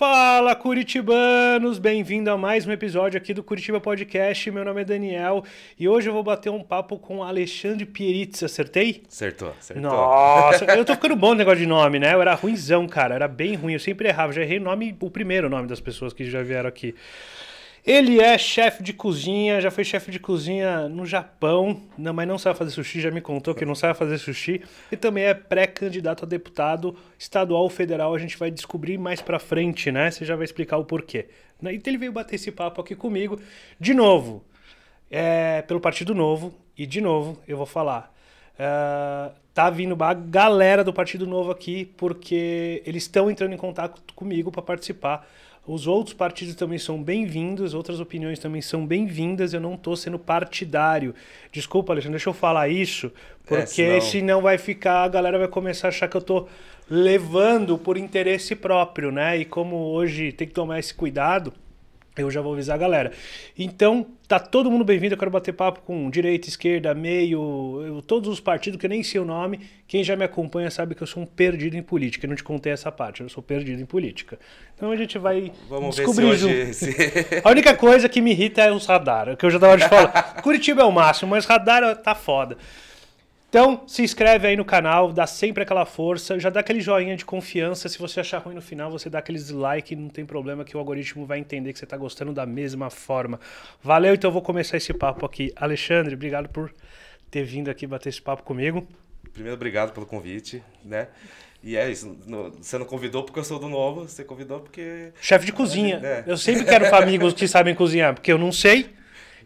Fala Curitibanos, bem-vindo a mais um episódio aqui do Curitiba Podcast. Meu nome é Daniel e hoje eu vou bater um papo com Alexandre Pieritz, acertei? Acertou, acertou. Nossa, eu tô ficando bom no negócio de nome, né? Eu era ruimzão, cara, era bem ruim, eu sempre errava, já errei o nome, o primeiro nome das pessoas que já vieram aqui. Ele é chefe de cozinha, já foi chefe de cozinha no Japão, não, mas não sabe fazer sushi, já me contou que não sabe fazer sushi. E também é pré-candidato a deputado estadual ou federal, a gente vai descobrir mais pra frente, né? Você já vai explicar o porquê. Então ele veio bater esse papo aqui comigo, de novo, é, pelo Partido Novo, e de novo eu vou falar. Uh, tá vindo a galera do Partido Novo aqui, porque eles estão entrando em contato comigo para participar os outros partidos também são bem-vindos, outras opiniões também são bem-vindas. Eu não estou sendo partidário. Desculpa, Alexandre, deixa eu falar isso, porque é, senão... senão vai ficar, a galera vai começar a achar que eu estou levando por interesse próprio, né? E como hoje tem que tomar esse cuidado, eu já vou avisar a galera. Então, tá todo mundo bem-vindo. Eu quero bater papo com direita, esquerda, meio, eu, todos os partidos que eu nem sei o nome. Quem já me acompanha sabe que eu sou um perdido em política. Eu não te contei essa parte, eu sou perdido em política. Então a gente vai Vamos descobrir ver se junto. a única coisa que me irrita é os radar, é que eu já tava de falar. Curitiba é o máximo, mas radar tá foda. Então, se inscreve aí no canal, dá sempre aquela força, já dá aquele joinha de confiança. Se você achar ruim no final, você dá aquele dislike, não tem problema que o algoritmo vai entender que você está gostando da mesma forma. Valeu, então eu vou começar esse papo aqui. Alexandre, obrigado por ter vindo aqui bater esse papo comigo. Primeiro, obrigado pelo convite, né? E é isso, no, você não convidou porque eu sou do novo, você convidou porque. Chefe de cozinha. É. Eu sempre quero amigos que sabem cozinhar, porque eu não sei.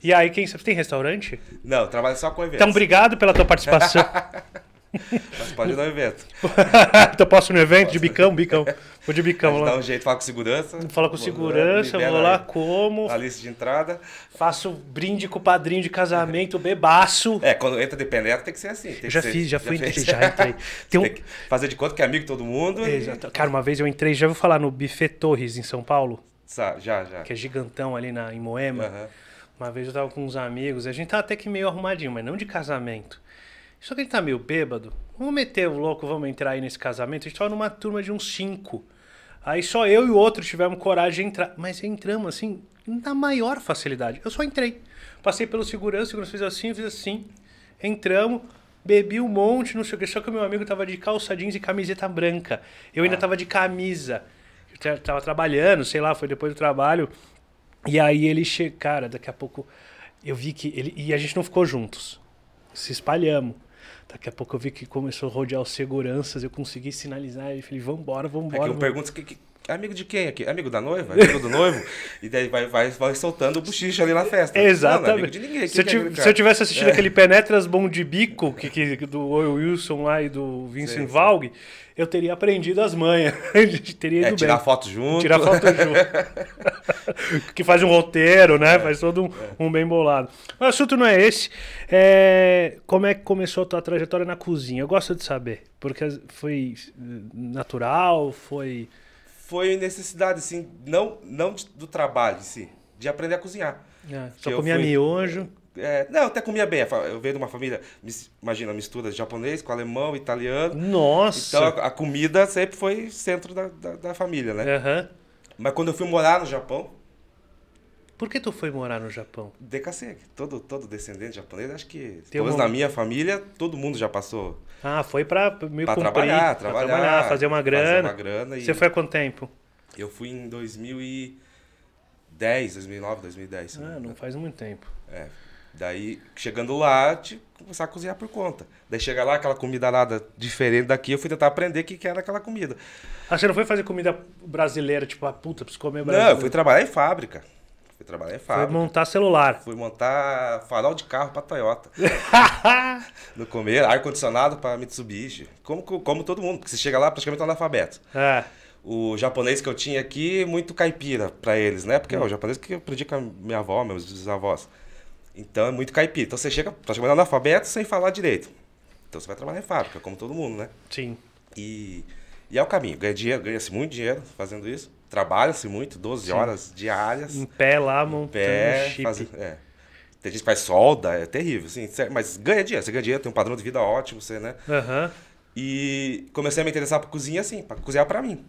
E aí, quem sabe, tem restaurante? Não, trabalho só com eventos. Então, obrigado pela tua participação. Mas pode ir no evento. então posso ir no evento posso. de bicão, bicão. Vou de bicão lá. Dá um jeito, fala com segurança. Fala com vou segurança, vou lá, como. A lista de entrada. Faço brinde com o padrinho de casamento, bebaço. É, quando entra de dependente tem que ser assim. Tem já fiz, já, já fui, fez. já entrei. Tem um... tem fazer de conta que é amigo todo mundo. Exato. E... Cara, uma vez eu entrei, já vou falar no Buffet Torres, em São Paulo? Já, já. Que é gigantão ali na, em Moema. Uhum. Uma vez eu tava com uns amigos, a gente tá até que meio arrumadinho, mas não de casamento. Só que ele tá meio bêbado. Vamos meter o louco, vamos entrar aí nesse casamento. A gente tava numa turma de uns cinco. Aí só eu e o outro tivemos coragem de entrar. Mas entramos assim, na maior facilidade. Eu só entrei. Passei pelo segurança, o segurança fez assim, fiz assim. Entramos, bebi um monte, não sei o que. Só que o meu amigo tava de calça jeans e camiseta branca. Eu ainda ah. tava de camisa. Eu tava trabalhando, sei lá, foi depois do trabalho. E aí ele chega, cara, daqui a pouco eu vi que ele e a gente não ficou juntos. Se espalhamos. Daqui a pouco eu vi que começou a rodear os seguranças, eu consegui sinalizar, ele falei, vambora, vambora. É que eu pergunto que, que é amigo de quem aqui? Amigo da noiva? Amigo do noivo? e daí vai, vai, vai soltando o bochicho ali na festa. Exatamente. Não, não é se, eu tive, é se, eu tivesse assistido é. aquele Penetras Bom de Bico, que, que, do Wilson lá e do Vincent Valg, eu teria aprendido as manhas. A gente teria é, ido é, tirar bem. foto junto. Tirar foto junto. que faz um roteiro, né? É, faz todo um, é. um, bem bolado. Mas o assunto não é esse. É... Como é que começou a tua trajetória na cozinha? Eu gosto de saber. Porque foi natural, foi foi necessidade, assim, não, não do trabalho em si, de aprender a cozinhar. É, só comia fui, miojo. É, não, até comia bem. Eu venho de uma família, imagina, mistura japonês com alemão, italiano. Nossa! Então a, a comida sempre foi centro da, da, da família, né? Uhum. Mas quando eu fui morar no Japão, por que tu foi morar no Japão? De todo, todo descendente japonês, acho que, Tem pelo menos na minha família, todo mundo já passou. Ah, foi pra me pra cumprir, trabalhar, pra trabalhar, trabalhar, fazer uma grana. Fazer uma grana e... Você foi há quanto tempo? Eu fui em 2010, 2009, 2010. Ah, não faz muito tempo. É. Daí, chegando lá, te começar a cozinhar por conta. Daí chega lá, aquela comida nada diferente daqui, eu fui tentar aprender o que, que era aquela comida. Ah, você não foi fazer comida brasileira, tipo, ah, puta, preciso comer brasileira? Não, eu fui trabalhar em fábrica. Fui trabalhar em fábrica. Foi montar celular. Fui montar farol de carro para Toyota. no começo, ar-condicionado para Mitsubishi. Como, como todo mundo, porque você chega lá praticamente é analfabeto. É. O japonês que eu tinha aqui, muito caipira para eles, né? Porque é o japonês que eu aprendi com a minha avó, meus bisavós. Então é muito caipira. Então você chega praticamente analfabeto sem falar direito. Então você vai trabalhar em fábrica, como todo mundo, né? Sim. E, e é o caminho. Ganha dinheiro, ganha-se muito dinheiro fazendo isso. Trabalha-se muito, 12 Sim. horas diárias. Em pé lá, montando pé, chip. Faz, é. Tem gente que faz solda, é terrível, assim, mas ganha dinheiro, você ganha dinheiro, tem um padrão de vida ótimo, você, né? Uhum. E comecei a me interessar por cozinha assim, para cozinhar para mim.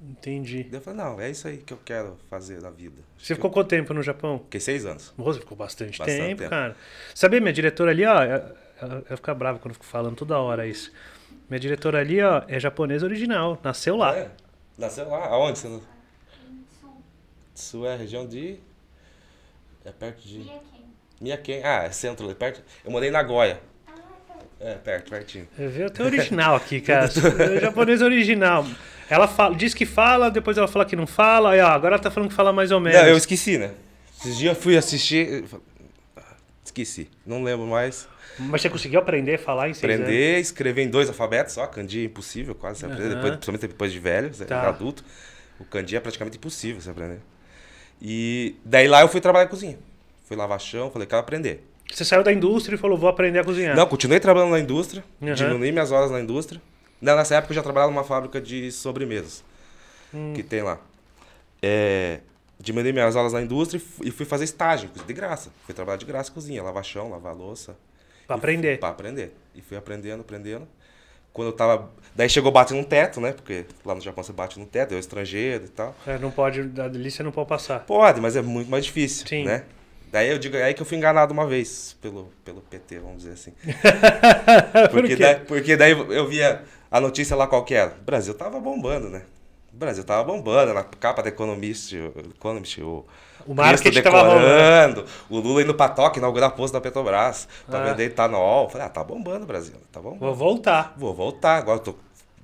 Entendi. Daí eu falei, não, é isso aí que eu quero fazer na vida. Acho você ficou eu... quanto tempo no Japão? Fiquei seis anos. Moça, ficou bastante, bastante tempo, tempo, cara. Sabia, minha diretora ali, ó, ela, ela fica brava quando eu fico falando toda hora isso. Minha diretora ali, ó, é japonesa original, nasceu lá. É. Nasceu lá? Ah, aonde? Você... Sul. Sul é a região de. É perto de. Miaquém. Miaquém. Ah, é centro ali, é perto. Eu morei em Nagoya. Ah, é, perto, pertinho. Eu vi até original aqui, cara. o japonês original. Ela fala, diz que fala, depois ela fala que não fala. Aí, ó, agora ela tá falando que fala mais ou menos. Não, eu esqueci, né? Esses dias eu fui assistir. Esqueci. Não lembro mais. Mas você conseguiu aprender a falar em seis Aprender, anos? escrever em dois alfabetos só, Candi é impossível quase, uhum. depois, principalmente depois de velho, é tá. adulto. O Candi é praticamente impossível você aprender. E daí lá eu fui trabalhar em cozinha. Fui lavar chão, falei, quero aprender. Você saiu da indústria e falou, vou aprender a cozinhar. Não, continuei trabalhando na indústria, uhum. diminui minhas horas na indústria. Nessa época eu já trabalhava numa fábrica de sobremesas hum. que tem lá. É, diminui minhas horas na indústria e fui fazer estágio, de graça. Fui trabalhar de graça cozinha, lavar chão, lavar louça, Pra aprender. Pra aprender. E fui aprendendo, aprendendo. Quando eu tava. Daí chegou batendo no teto, né? Porque lá no Japão você bate no teto, é estrangeiro e tal. É, não pode. Da delícia não pode passar. Pode, mas é muito mais difícil. Sim. Né? Daí eu digo, é aí que eu fui enganado uma vez pelo, pelo PT, vamos dizer assim. porque, Por daí, porque daí eu via a notícia lá qualquer O Brasil tava bombando, né? O Brasil tava bombando, na capa da Economist, Economist o marketing estava rolando. O Lula indo para Tóquio inaugurar posto da Petrobras. Tá ah. É. vendendo etanol. Falei, ah, tá bombando o Brasil. Tá bombando. Vou voltar. Vou voltar. Agora tô,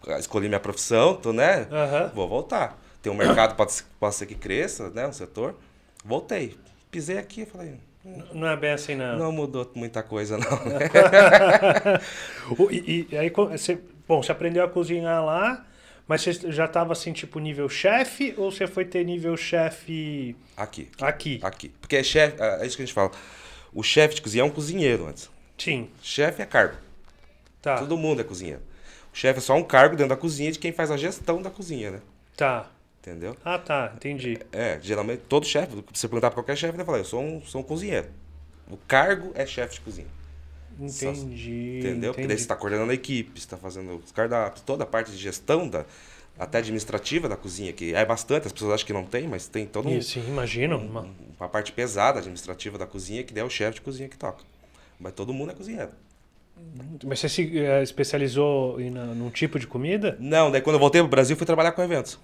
ah, escolhi minha profissão, tô, né? Uhum. Vou voltar. Tem um mercado, pode, pode ser que cresça, né? Um setor. Voltei. Pisei aqui falei, hum, não é bem assim, não. Não mudou muita coisa, não. e, e, aí, você, bom, você aprendeu a cozinhar lá, mas você já estava assim, tipo, nível chefe ou você foi ter nível chefe. Aqui. Aqui. Aqui. Porque é chefe. É, é isso que a gente fala. O chefe de cozinha é um cozinheiro antes. Sim. Chefe é cargo. Tá. Todo mundo é cozinheiro. O chefe é só um cargo dentro da cozinha de quem faz a gestão da cozinha, né? Tá. Entendeu? Ah, tá, entendi. É, é geralmente todo chefe, se você perguntar pra qualquer chefe, ele vai falar, eu sou um, sou um cozinheiro. O cargo é chefe de cozinha. Entendi. entendeu? Entendi. Porque daí você está coordenando a equipe, está fazendo os cardápios, toda a parte de gestão da até administrativa da cozinha, que é bastante, as pessoas acham que não tem, mas tem todo um. Sim, imagino. Um, uma... uma parte pesada administrativa da cozinha, que daí é o chefe de cozinha que toca. Mas todo mundo é cozinheiro. Mas você se é, especializou em, um num tipo de comida? Não, daí quando eu voltei para o Brasil, fui trabalhar com eventos.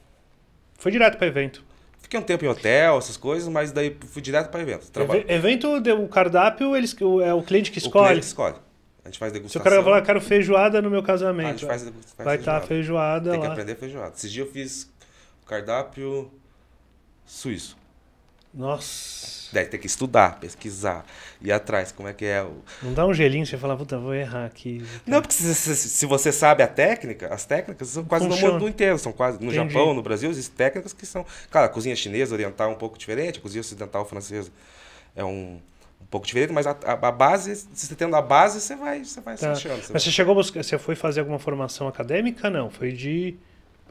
Foi direto para evento? Fiquei um tempo em hotel, essas coisas, mas daí fui direto para evento. Trabalho. Evento, o cardápio, eles, é o cliente que escolhe? O cliente que escolhe. A gente faz degustação. Se eu cara falar, quero feijoada no meu casamento. Ah, a gente faz, faz Vai estar feijoada. Tá feijoada Tem lá. que aprender feijoada. Esses dias eu fiz o cardápio suíço. Nossa. Deve ter que estudar, pesquisar, ir atrás, como é que é o. Não dá um gelinho, você fala, puta, vou errar aqui. Não, porque se, se, se você sabe a técnica, as técnicas são quase Funciona. no mundo inteiro, são quase. No Entendi. Japão, no Brasil, existem técnicas que são. Claro, a cozinha chinesa oriental é um pouco diferente, a cozinha ocidental francesa é um, um pouco diferente, mas a, a, a, base, se você tendo a base, você vai, você vai tá. se achando. Você mas vai... você chegou, você foi fazer alguma formação acadêmica? Não, foi de.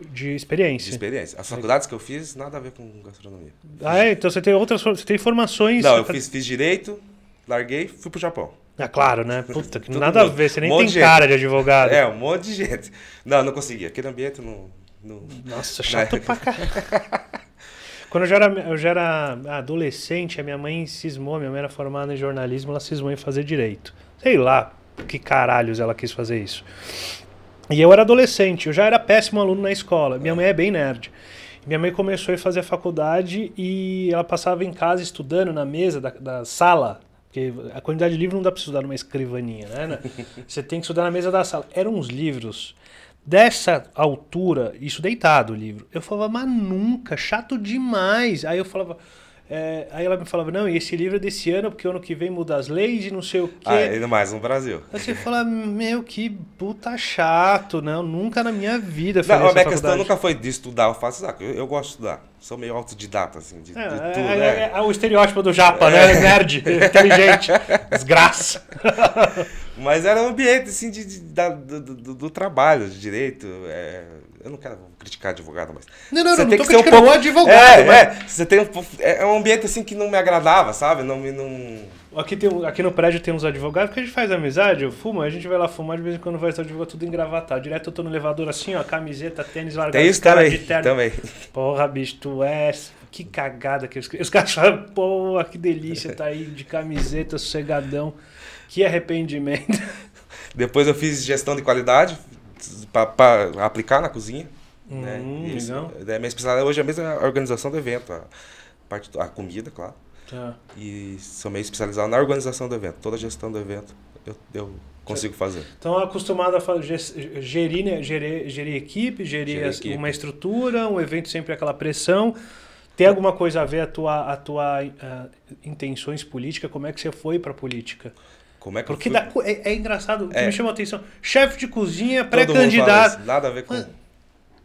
De experiência. De experiência. As faculdades que eu fiz, nada a ver com gastronomia. Ah, é? Então você tem outras você tem formações. Não, eu pra... fiz, fiz direito, larguei, fui pro Japão. Ah, claro, né? Puta, que nada mundo. a ver, você nem um tem de cara gente. de advogado. É, um monte de gente. Não, não conseguia. Aquele ambiente não. não... Nossa, né? chato pra caralho. Quando eu já, era, eu já era adolescente, a minha mãe cismou, minha mãe era formada em jornalismo, ela cismou em fazer direito. Sei lá que caralhos ela quis fazer isso. E eu era adolescente, eu já era péssimo aluno na escola. Minha mãe é bem nerd. Minha mãe começou a fazer a faculdade e ela passava em casa estudando na mesa da, da sala. Porque a quantidade de livro não dá para estudar numa escrivaninha, né? Você tem que estudar na mesa da sala. Eram uns livros dessa altura, isso deitado o livro. Eu falava, mas nunca, chato demais. Aí eu falava, é, aí ela me falava, não, e esse livro é desse ano, porque ano que vem muda as leis e não sei o quê. Ah, ainda mais no Brasil. Aí você fala, meu, que puta chato, Eu nunca na minha vida não, a minha questão nunca foi de estudar, eu faço, eu, eu gosto de estudar, sou meio autodidata, assim, de, é, de é, tudo, é, né? é, o estereótipo do japa, né, é. nerd, inteligente, desgraça. Mas era um ambiente, assim, de, de da, do, do, do, trabalho, de direito, é eu não quero criticar advogado, mas. Não, não, você não, tem não que ser um pouco... advogado. É, mas... é, você tem um... É, é um ambiente assim que não me agradava, sabe? Não me. Não... Aqui, tem, aqui no prédio tem uns advogados que a gente faz amizade, eu fumo, a gente vai lá fumar, de vez em quando vai estar advogado tudo engravatado. Direto eu tô no elevador assim, ó, camiseta, tênis, largado. Tem isso cara, de também. Porra, bicho, tu és que cagada que os, os caras falam, porra, que delícia, tá aí de camiseta, sossegadão, que arrependimento. Depois eu fiz gestão de qualidade, para aplicar na cozinha. Hum, né? É minha especialidade hoje é a mesma organização do evento, a, parte, a comida, claro. Tá. E sou meio especializado na organização do evento, toda a gestão do evento eu, eu consigo fazer. Então, acostumado a gerir, né? gerir, gerir equipe, gerir, gerir equipe. uma estrutura, um evento sempre é aquela pressão. Tem alguma coisa a ver a tua, a tua a, ah, intenções políticas? Como é que você foi para política? Como é que Porque da, é, é, engraçado, é. me chamou a atenção. Chefe de cozinha, pré-candidato. Nada a ver com.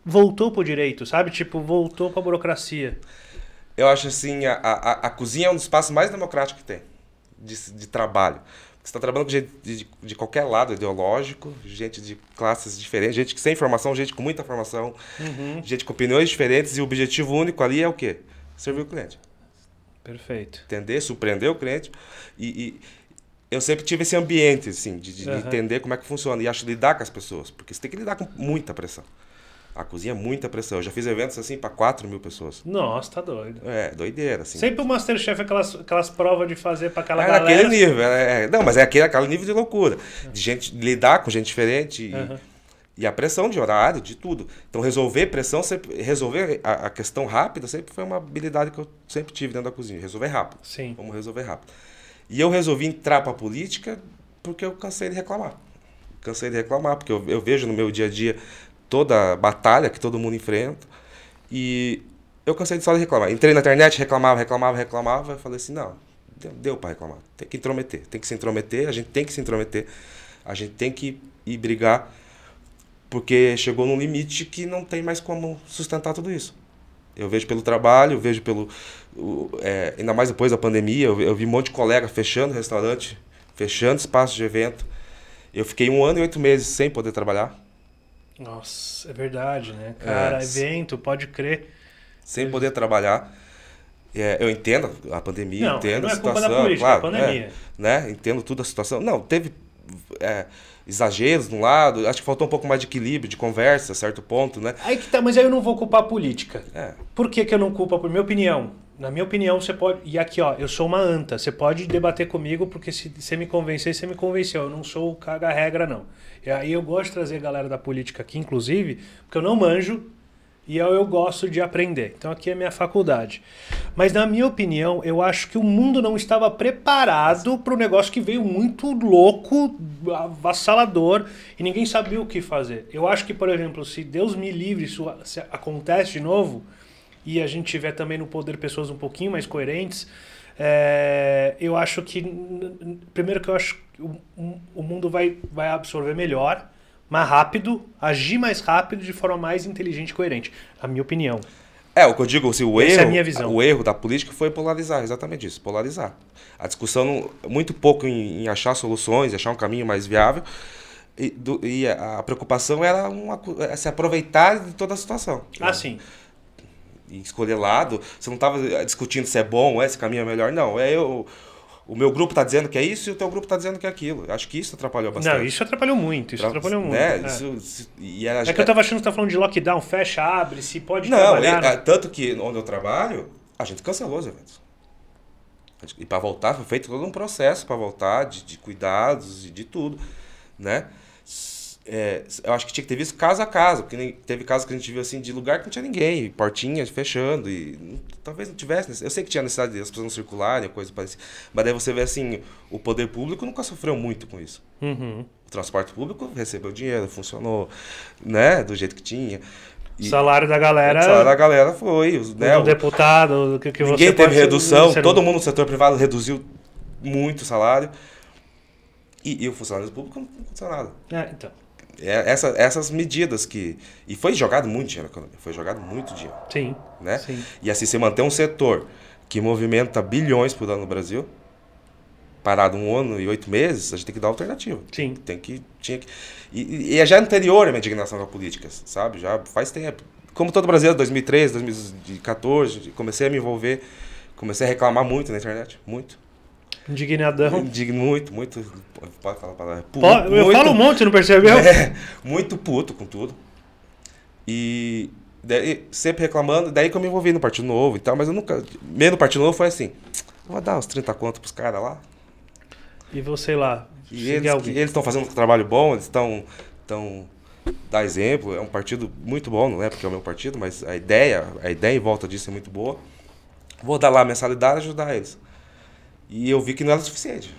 Voltou pro direito, sabe? Tipo, voltou pra burocracia. Eu acho assim, a, a, a cozinha é um dos espaços mais democráticos que tem de, de trabalho. Você está trabalhando com gente de, de, qualquer lado ideológico, gente de classes diferentes, gente que sem formação, gente com muita formação, uhum. gente com opiniões diferentes e o objetivo único ali é o quê? Servir o cliente. Perfeito. Entender, surpreender o cliente. E, e, eu sempre tive esse ambiente, assim, de, de uhum. entender como é que funciona. E acho lidar com as pessoas, porque você tem que lidar com muita pressão. A cozinha é muita pressão. Eu já fiz eventos assim para 4 mil pessoas. Nossa, tá doido. É, doideira, assim. Sempre o Masterchef, aquelas, aquelas provas de fazer para aquela é, galera. Aquele nível, é, é, não, mas é aquele, aquele nível de loucura. De gente lidar com gente diferente. E, uhum. e a pressão de horário, de tudo. Então, resolver pressão, sempre, resolver a, a questão rápida sempre foi uma habilidade que eu sempre tive dentro da cozinha. Resolver rápido. Sim. Vamos resolver rápido. E eu resolvi entrar para a política porque eu cansei de reclamar. Cansei de reclamar, porque eu, eu vejo no meu dia a dia toda a batalha que todo mundo enfrenta. E eu cansei de só de reclamar. Entrei na internet, reclamava, reclamava, reclamava. Eu falei assim: não, deu, deu para reclamar. Tem que intrometer, tem que se intrometer, a gente tem que se intrometer, a gente tem que ir brigar, porque chegou num limite que não tem mais como sustentar tudo isso. Eu vejo pelo trabalho, eu vejo pelo. O, é, ainda mais depois da pandemia, eu, eu vi um monte de colega fechando restaurante, fechando espaço de evento. Eu fiquei um ano e oito meses sem poder trabalhar. Nossa, é verdade, né? Cara, é, evento, pode crer. Sem poder trabalhar. É, eu entendo a pandemia, não, entendo não é, é a situação. Política, claro, a é, pandemia. Né? Entendo tudo a situação. Não, teve é, exageros de um lado. Acho que faltou um pouco mais de equilíbrio, de conversa, a certo ponto, né? Aí que tá, mas aí eu não vou culpar a política. É. Por que, que eu não culpo? Por minha opinião. Na minha opinião, você pode. E aqui, ó, eu sou uma anta. Você pode debater comigo, porque se você me convencer, você me convenceu. Eu não sou o caga-regra, não. E aí eu gosto de trazer a galera da política aqui, inclusive, porque eu não manjo, e eu, eu gosto de aprender. Então aqui é minha faculdade. Mas na minha opinião, eu acho que o mundo não estava preparado para o negócio que veio muito louco, avassalador, e ninguém sabia o que fazer. Eu acho que, por exemplo, se Deus me livre, isso acontece de novo, e a gente tiver também no poder pessoas um pouquinho mais coerentes, é, eu acho que primeiro que eu acho que o, o mundo vai, vai absorver melhor mais rápido, agir mais rápido de forma mais inteligente e coerente. A minha opinião. É, o que eu digo, assim, o é erro, é o erro da política foi polarizar, exatamente isso, polarizar. A discussão muito pouco em, em achar soluções, achar um caminho mais viável, e, do, e a preocupação era uma, é, se aproveitar de toda a situação. Ah, né? sim. E escolher lado, você não estava é, discutindo se é bom, o caminho é melhor, não. É eu o meu grupo está dizendo que é isso e o teu grupo está dizendo que é aquilo. Acho que isso atrapalhou bastante. Não, isso atrapalhou muito. Isso Tra atrapalhou muito. Né? É. Isso, e é que eu estava achando que você estava tá falando de lockdown, fecha, abre, se pode não, trabalhar. Não, né? é, tanto que onde eu trabalho, a gente cancelou os eventos. E para voltar, foi feito todo um processo para voltar, de, de cuidados e de tudo. Né? É, eu acho que tinha que ter visto casa a casa, porque teve casos que a gente viu assim de lugar que não tinha ninguém, portinha fechando, e talvez não tivesse. Eu sei que tinha necessidade de as pessoas não circularem, coisa parecida, mas daí você vê assim: o poder público nunca sofreu muito com isso. Uhum. O transporte público recebeu dinheiro, funcionou, né, do jeito que tinha. E o salário da galera. O salário da galera foi. né, o deputado, o que, que Ninguém teve redução, ser... todo mundo no setor privado reduziu muito o salário. E, e o funcionário público não aconteceu nada. É, então. É, essa, essas medidas que. E foi jogado muito dinheiro na economia, foi jogado muito dinheiro. Sim. Né? Sim. E assim, se manter um setor que movimenta bilhões por ano no Brasil, parado um ano e oito meses, a gente tem que dar alternativa. Sim. Tem que, tinha que... E, e é já anterior a minha indignação com a política, sabe? Já faz tempo. Como todo brasileiro, 2013, 2014, comecei a me envolver, comecei a reclamar muito na internet, muito. Indignadão. Indig, muito, muito. Pode falar palavra. Puto, eu muito, falo um monte, não percebeu? É, muito puto com tudo. E daí, sempre reclamando. Daí que eu me envolvi no Partido Novo e tal, mas eu nunca. Mesmo no Partido Novo foi assim: vou dar uns 30 contos pros caras lá. E você lá. E eles estão fazendo um trabalho bom, eles estão. Tão, dá exemplo, é um partido muito bom, não é porque é o meu partido, mas a ideia, a ideia em volta disso é muito boa. Vou dar lá a mensalidade e ajudar eles. E eu vi que não era suficiente.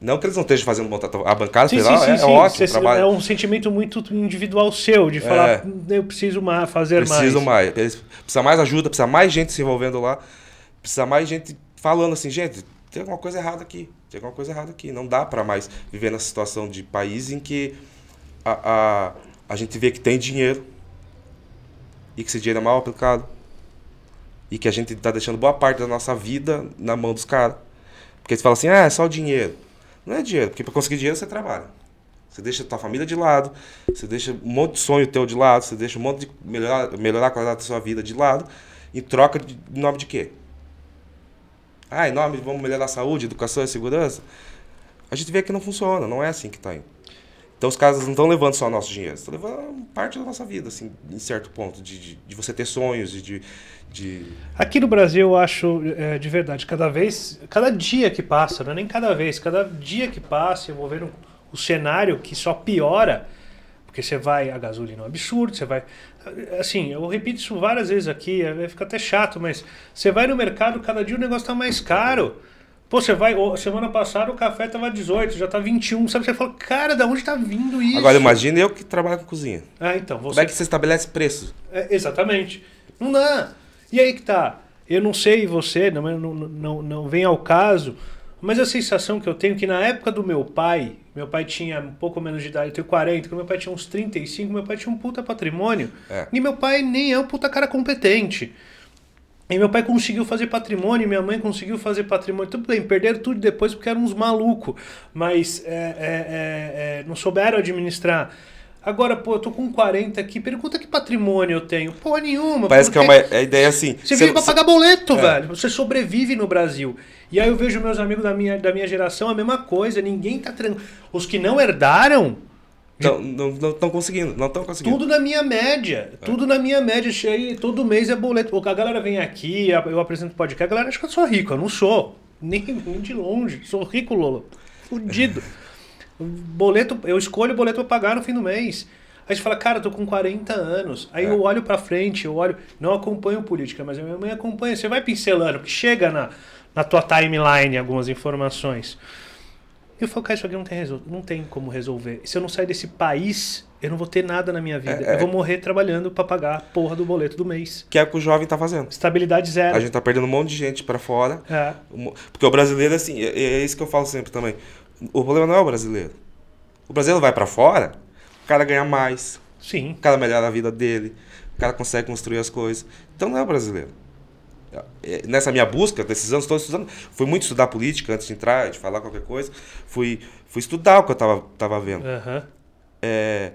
Não que eles não estejam fazendo bom tratamento. A bancada sim, lá sim, é, sim, ótimo. É trabalho. É um sentimento muito individual seu, de falar, é, hum, eu preciso mais, fazer preciso mais. Preciso mais. Precisa mais ajuda, precisa mais gente se envolvendo lá. Precisa mais gente falando assim, gente, tem alguma coisa errada aqui. Tem alguma coisa errada aqui. Não dá para mais viver nessa situação de país em que a, a, a gente vê que tem dinheiro e que esse dinheiro é mal aplicado e que a gente tá deixando boa parte da nossa vida na mão dos caras. Porque eles falam assim, ah, é só o dinheiro. Não é dinheiro, porque para conseguir dinheiro você trabalha. Você deixa a tua família de lado, você deixa um monte de sonho teu de lado, você deixa um monte de melhorar, melhorar a qualidade da sua vida de lado, em troca de em nome de quê? Ah, em nome vamos melhorar a saúde, educação e segurança. A gente vê que não funciona, não é assim que está indo. Então os caras não estão levando só nosso dinheiro, estão levando parte da nossa vida, assim, em certo ponto, de, de, de você ter sonhos, de de... Aqui no Brasil eu acho é, de verdade, cada vez, cada dia que passa, não é nem cada vez, cada dia que passa, eu vou vendo o cenário que só piora, porque você vai a gasolina é um absurdo, você vai assim, eu repito isso várias vezes aqui, é, é, fica até chato, mas você vai no mercado, cada dia o negócio está mais caro. Pô, você vai, semana passada o café tava 18, já tá 21, sabe? Você fala, cara, da onde tá vindo isso? Agora imagina eu que trabalho com cozinha. Ah, então, você... Como é que você estabelece preço? É, exatamente. Não dá. E aí que tá. Eu não sei você, não, não, não, não vem ao caso, mas a sensação que eu tenho é que na época do meu pai, meu pai tinha um pouco menos de idade, eu tenho 40, meu pai tinha uns 35, meu pai tinha um puta patrimônio. É. E meu pai nem é um puta cara competente. E meu pai conseguiu fazer patrimônio, minha mãe conseguiu fazer patrimônio. Tudo bem, perderam tudo depois porque eram uns malucos, mas é é, é, é, não souberam administrar. Agora, pô, eu tô com 40 aqui, pergunta que patrimônio eu tenho. Porra nenhuma. Parece que é uma é ideia assim. Você, você vive pra pagar boleto, é. velho. Você sobrevive no Brasil. E aí eu vejo meus amigos da minha, da minha geração, a mesma coisa. Ninguém tá tranquilo. Os que não herdaram. Não estão conseguindo, não estão conseguindo. Tudo na minha média, é. tudo na minha média. Cheio, todo mês é boleto. A galera vem aqui, eu apresento podcast, a galera acha que eu sou rico. Eu não sou. Nem, nem de longe. Sou rico, Lolo. Fudido. boleto, eu escolho o boleto para pagar no fim do mês. Aí você fala, cara, eu tô com 40 anos. Aí é. eu olho para frente, eu olho, não acompanho política, mas a minha mãe acompanha. Você vai pincelando, porque chega na, na tua timeline algumas informações. E eu falo, cara, isso aqui não tem, resol... não tem como resolver. Se eu não sair desse país, eu não vou ter nada na minha vida. É, eu vou é. morrer trabalhando para pagar a porra do boleto do mês. Que é o que o jovem tá fazendo. Estabilidade zero. A gente tá perdendo um monte de gente para fora. É. Porque o brasileiro, assim, é, é isso que eu falo sempre também. O problema não é o brasileiro. O brasileiro vai para fora, o cara ganha mais. Sim. O cara melhora a vida dele, o cara consegue construir as coisas. Então não é o brasileiro. É, nessa minha busca, nesses anos todos estudando, fui muito estudar política antes de entrar, de falar qualquer coisa. Fui, fui estudar o que eu tava, tava vendo. Uhum. É,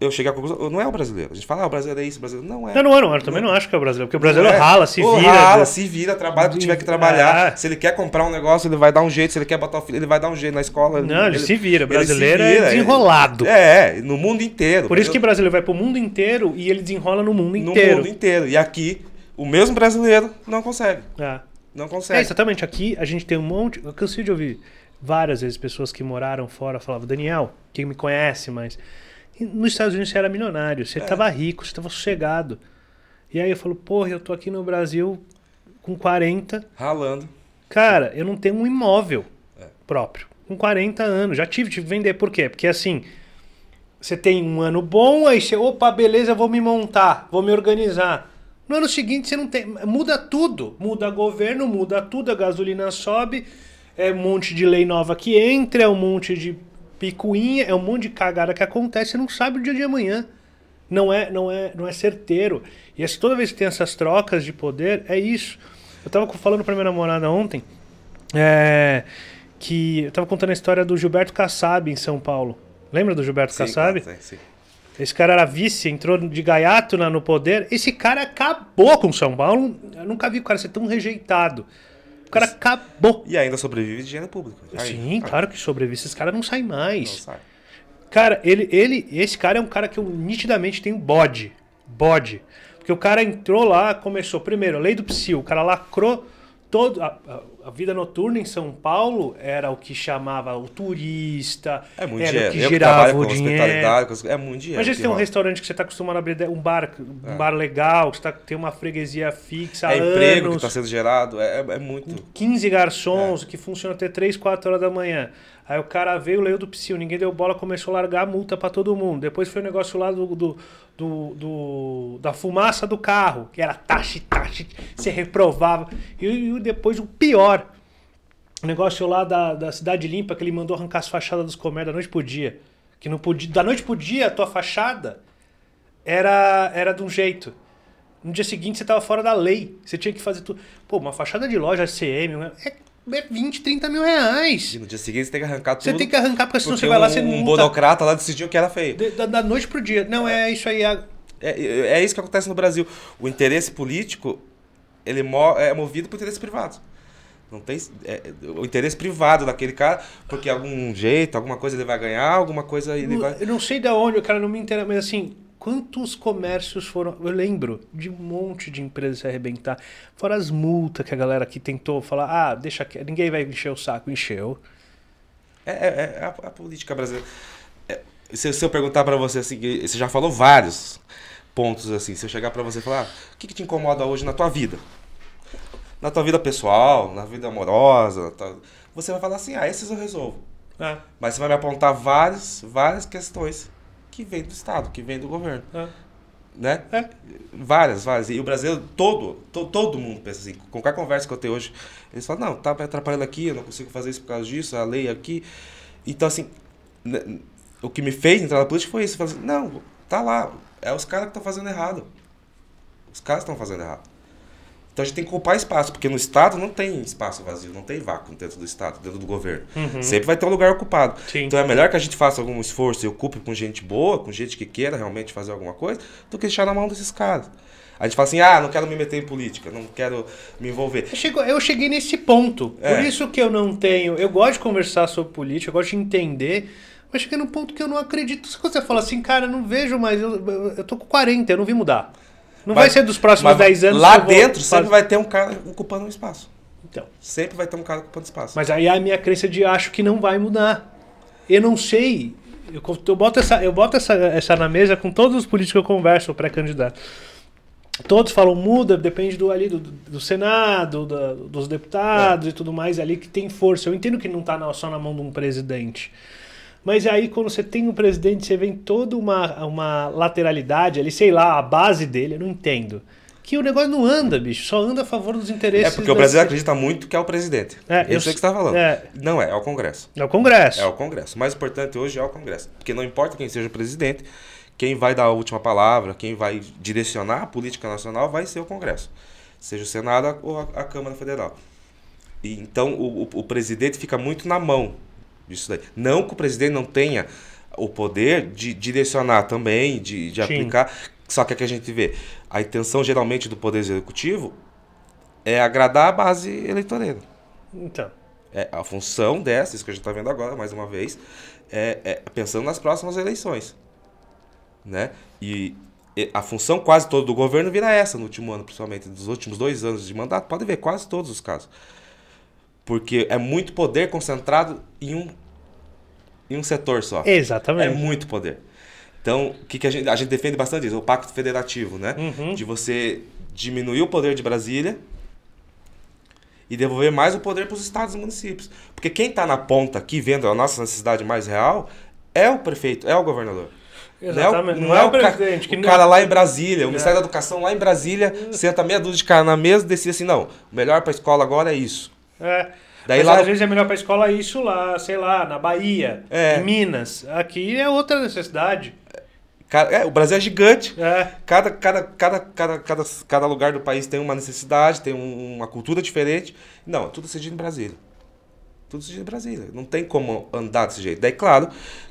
eu cheguei à conclusão, não é o brasileiro. A gente fala, ah, o brasileiro é isso, o brasileiro não é. Não, não é, não. Eu também não, não acho que é o brasileiro, porque o brasileiro é. rala, se vira. Rala, né? se vira, trabalha se tiver que ah. trabalhar. Se ele quer comprar um negócio, ele vai dar um jeito. Se ele quer botar o filho, ele vai dar um jeito na escola. Não, ele, ele se vira. O brasileiro é vira, é desenrolado. é, no mundo inteiro. Por isso que o brasileiro vai pro mundo inteiro e ele desenrola no mundo inteiro. No mundo inteiro. E aqui, o mesmo brasileiro não consegue. Ah. Não consegue. É, exatamente. Aqui a gente tem um monte. Eu cansei de ouvir várias vezes pessoas que moraram fora falavam, Daniel, quem me conhece, mas nos Estados Unidos você era milionário, você estava é. rico, você estava sossegado. E aí eu falo, porra, eu tô aqui no Brasil com 40. Ralando. Cara, eu não tenho um imóvel é. próprio. Com 40 anos. Já tive, tive que vender. Por quê? Porque assim, você tem um ano bom, aí você, opa, beleza, vou me montar, vou me organizar. No ano seguinte você não tem. Muda tudo. Muda governo, muda tudo, a gasolina sobe, é um monte de lei nova que entra, é um monte de picuinha, é um monte de cagada que acontece, você não sabe o dia de amanhã. Não é, não é, não é certeiro. E assim, toda vez que tem essas trocas de poder, é isso. Eu tava falando pra minha namorada ontem, é, que eu tava contando a história do Gilberto Kassab em São Paulo. Lembra do Gilberto sim, Kassab? Sim, sim. Esse cara era vice, entrou de gaiato no poder. Esse cara acabou com São Paulo. Eu nunca vi o cara ser tão rejeitado. O cara acabou. E ainda sobrevive de dinheiro público. Aí, Sim, aí. Tá. claro que sobrevive. Esses caras não saem mais. Não sai. Cara, ele, ele, esse cara é um cara que eu nitidamente tenho bode. Bode. Porque o cara entrou lá, começou primeiro, a lei do psil, o cara lacrou todo a, a, vida noturna em São Paulo era o que chamava o turista, é muito era dinheiro. o que Eu gerava o dinheiro. mas é muito dinheiro. Mas tem um restaurante que você está acostumado a abrir, é um bar, um é. bar legal, que tá, tem uma freguesia fixa, é emprego que está sendo gerado, é, é, é muito. 15 garçons, é. que funciona até 3, 4 horas da manhã. Aí o cara veio, leu do psil, ninguém deu bola, começou a largar a multa para todo mundo. Depois foi o um negócio lá do, do, do, do, da fumaça do carro, que era taxa, taxa, se reprovava. E, e depois o pior, o negócio lá da, da Cidade Limpa, que ele mandou arrancar as fachadas dos comércios da noite pro dia. Que não podia, da noite pro dia a tua fachada era, era de um jeito. No dia seguinte você tava fora da lei. Você tinha que fazer tudo. Pô, uma fachada de loja CM. É é 20, 30 mil reais. E no dia seguinte você tem que arrancar tudo. Você tem que arrancar, porque senão porque você vai um, lá, você não. Um burocrata lá decidiu que era feio. De, da, da, noite pro dia. Não, é, é isso aí. É é, é, é, isso que acontece no Brasil. O interesse político, ele é movido por interesse privado. Não tem é, o interesse privado daquele cara, porque algum jeito, alguma coisa ele vai ganhar, alguma coisa ele vai. Eu não sei de onde, o cara não me entende, mas assim, Quantos comércios foram. Eu lembro de um monte de empresas se arrebentar. Fora as multas que a galera aqui tentou falar: ah, deixa que ninguém vai encher o saco. Encheu. É, é, é a, a, política brasileira. É, se, se, eu perguntar para você assim, você já falou vários pontos assim. Se eu chegar para você e falar: ah, o que, que te incomoda hoje na tua vida? Na tua vida pessoal, na vida amorosa. Tua... Você vai falar assim: ah, esses eu resolvo. É. Mas você vai me apontar várias, várias questões que vem do Estado, que vem do governo. É. Né? É. Várias, várias. E o Brasil todo, to, todo mundo pensa assim. Com qualquer conversa que eu tenho hoje, eles falam, não, tá atrapalhando aqui, eu não consigo fazer isso por causa disso, a lei aqui. Então, assim, o que me fez entrar na política foi isso. Assim, não, tá lá, é os caras que estão fazendo errado. Os caras estão fazendo errado. Então a gente tem que ocupar espaço, porque no Estado não tem espaço vazio, não tem vácuo dentro do Estado, dentro do governo. Uhum. Sempre vai ter um lugar ocupado. Sim. Então é melhor que a gente faça algum esforço e ocupe com gente boa, com gente que queira realmente fazer alguma coisa, do que deixar na mão desses caras. A gente fala assim, ah, não quero me meter em política, não quero me envolver. Eu, chego, eu cheguei nesse ponto. É. Por isso que eu não tenho. Eu gosto de conversar sobre política, eu gosto de entender. Mas cheguei num ponto que eu não acredito. Se você fala assim, cara, eu não vejo mais, eu, eu, eu tô com 40, eu não vi mudar. Não vai, vai ser dos próximos 10 anos. Lá dentro sempre vai ter um cara ocupando um espaço. Então. Sempre vai ter um cara ocupando espaço. Mas aí é a minha crença de acho que não vai mudar. Eu não sei. Eu, eu boto, essa, eu boto essa, essa na mesa com todos os políticos que eu converso, pré-candidato. Todos falam muda, depende do ali do, do Senado, do, dos deputados é. e tudo mais ali que tem força. Eu entendo que não está só na mão de um presidente. Mas aí, quando você tem um presidente, você vem toda uma, uma lateralidade ali, sei lá, a base dele, eu não entendo. Que o negócio não anda, bicho, só anda a favor dos interesses. É porque o Brasil acredita muito que é o presidente. É, eu, eu é sei que você está falando. É... Não é, é o Congresso. É o Congresso. É o Congresso. O mais importante hoje é o Congresso. Porque não importa quem seja o presidente, quem vai dar a última palavra, quem vai direcionar a política nacional vai ser o Congresso, seja o Senado ou a, Câmara Federal. E, então o, o, o, presidente fica muito na mão disso daí. Não que o presidente não tenha o poder de direcionar também, de, de aplicar. Só que é que a gente vê, a intenção geralmente do poder executivo é agradar a base eleitoreira. Então. É, a função dessa, isso que a gente está vendo agora, mais uma vez, é, é, pensando nas próximas eleições. Né? E, e a função quase toda do governo vira essa no último ano, principalmente dos últimos dois anos de mandato. Pode ver quase todos os casos. Porque é muito poder concentrado em um, em um setor só. Exatamente. É muito poder. Então, o que, que a, gente, a gente defende bastante isso? O pacto federativo, né? Uhum. De você diminuir o poder de Brasília e devolver mais o poder para os estados e municípios. Porque quem está na ponta aqui, vendo a nossa necessidade mais real, é o prefeito, é o governador. Exatamente. Não é o, não é, é o, presidente. Ca, o cara não... lá em é. Brasília, o é. Ministério da Educação lá em Brasília, senta meia dúzia de cara na mesa e decide assim, não, o melhor para a escola agora é isso. É. Daí Mas lá às no... vezes é melhor para a escola isso lá, sei lá, na Bahia, é. em Minas. Aqui é outra necessidade. É, é, o Brasil é gigante. É. Cada, cada, cada, cada, cada, cada lugar do país tem uma necessidade, tem um, uma cultura diferente. Não, é tudo decidido em Brasília. Tudo decidido em Brasília. Não tem como andar desse jeito. Daí, claro,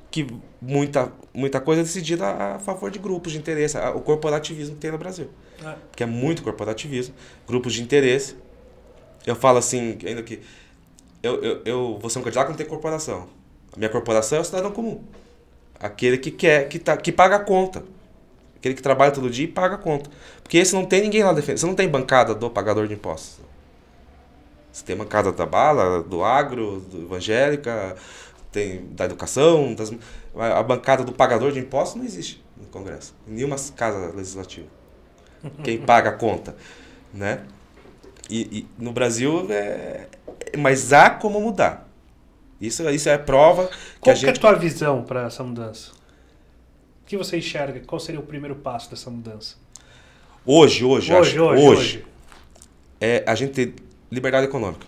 que muita, muita coisa é decidida a favor de grupos de interesse. O corporativismo que tem no Brasil. É. Porque é muito corporativismo, grupos de interesse eu falo assim, ainda que. Eu, eu, eu vou ser um candidato que não tem corporação. A minha corporação é o cidadão comum. Aquele que quer, que, tá, que paga a conta. Aquele que trabalha todo dia e paga a conta. Porque esse não tem ninguém lá defendendo. Você não tem bancada do pagador de impostos. Você tem bancada da bala, do agro, do evangélica, tem da educação. Das, a bancada do pagador de impostos não existe no Congresso. Em nenhuma casa legislativa. Quem paga a conta. Né? E, e no Brasil, é, é... mas há como mudar. Isso, isso é prova que Qual gente... é a tua visão para essa mudança? O que você enxerga? Qual seria o primeiro passo dessa mudança? Hoje, hoje, hoje, acho, hoje, hoje, hoje, é a gente ter liberdade econômica.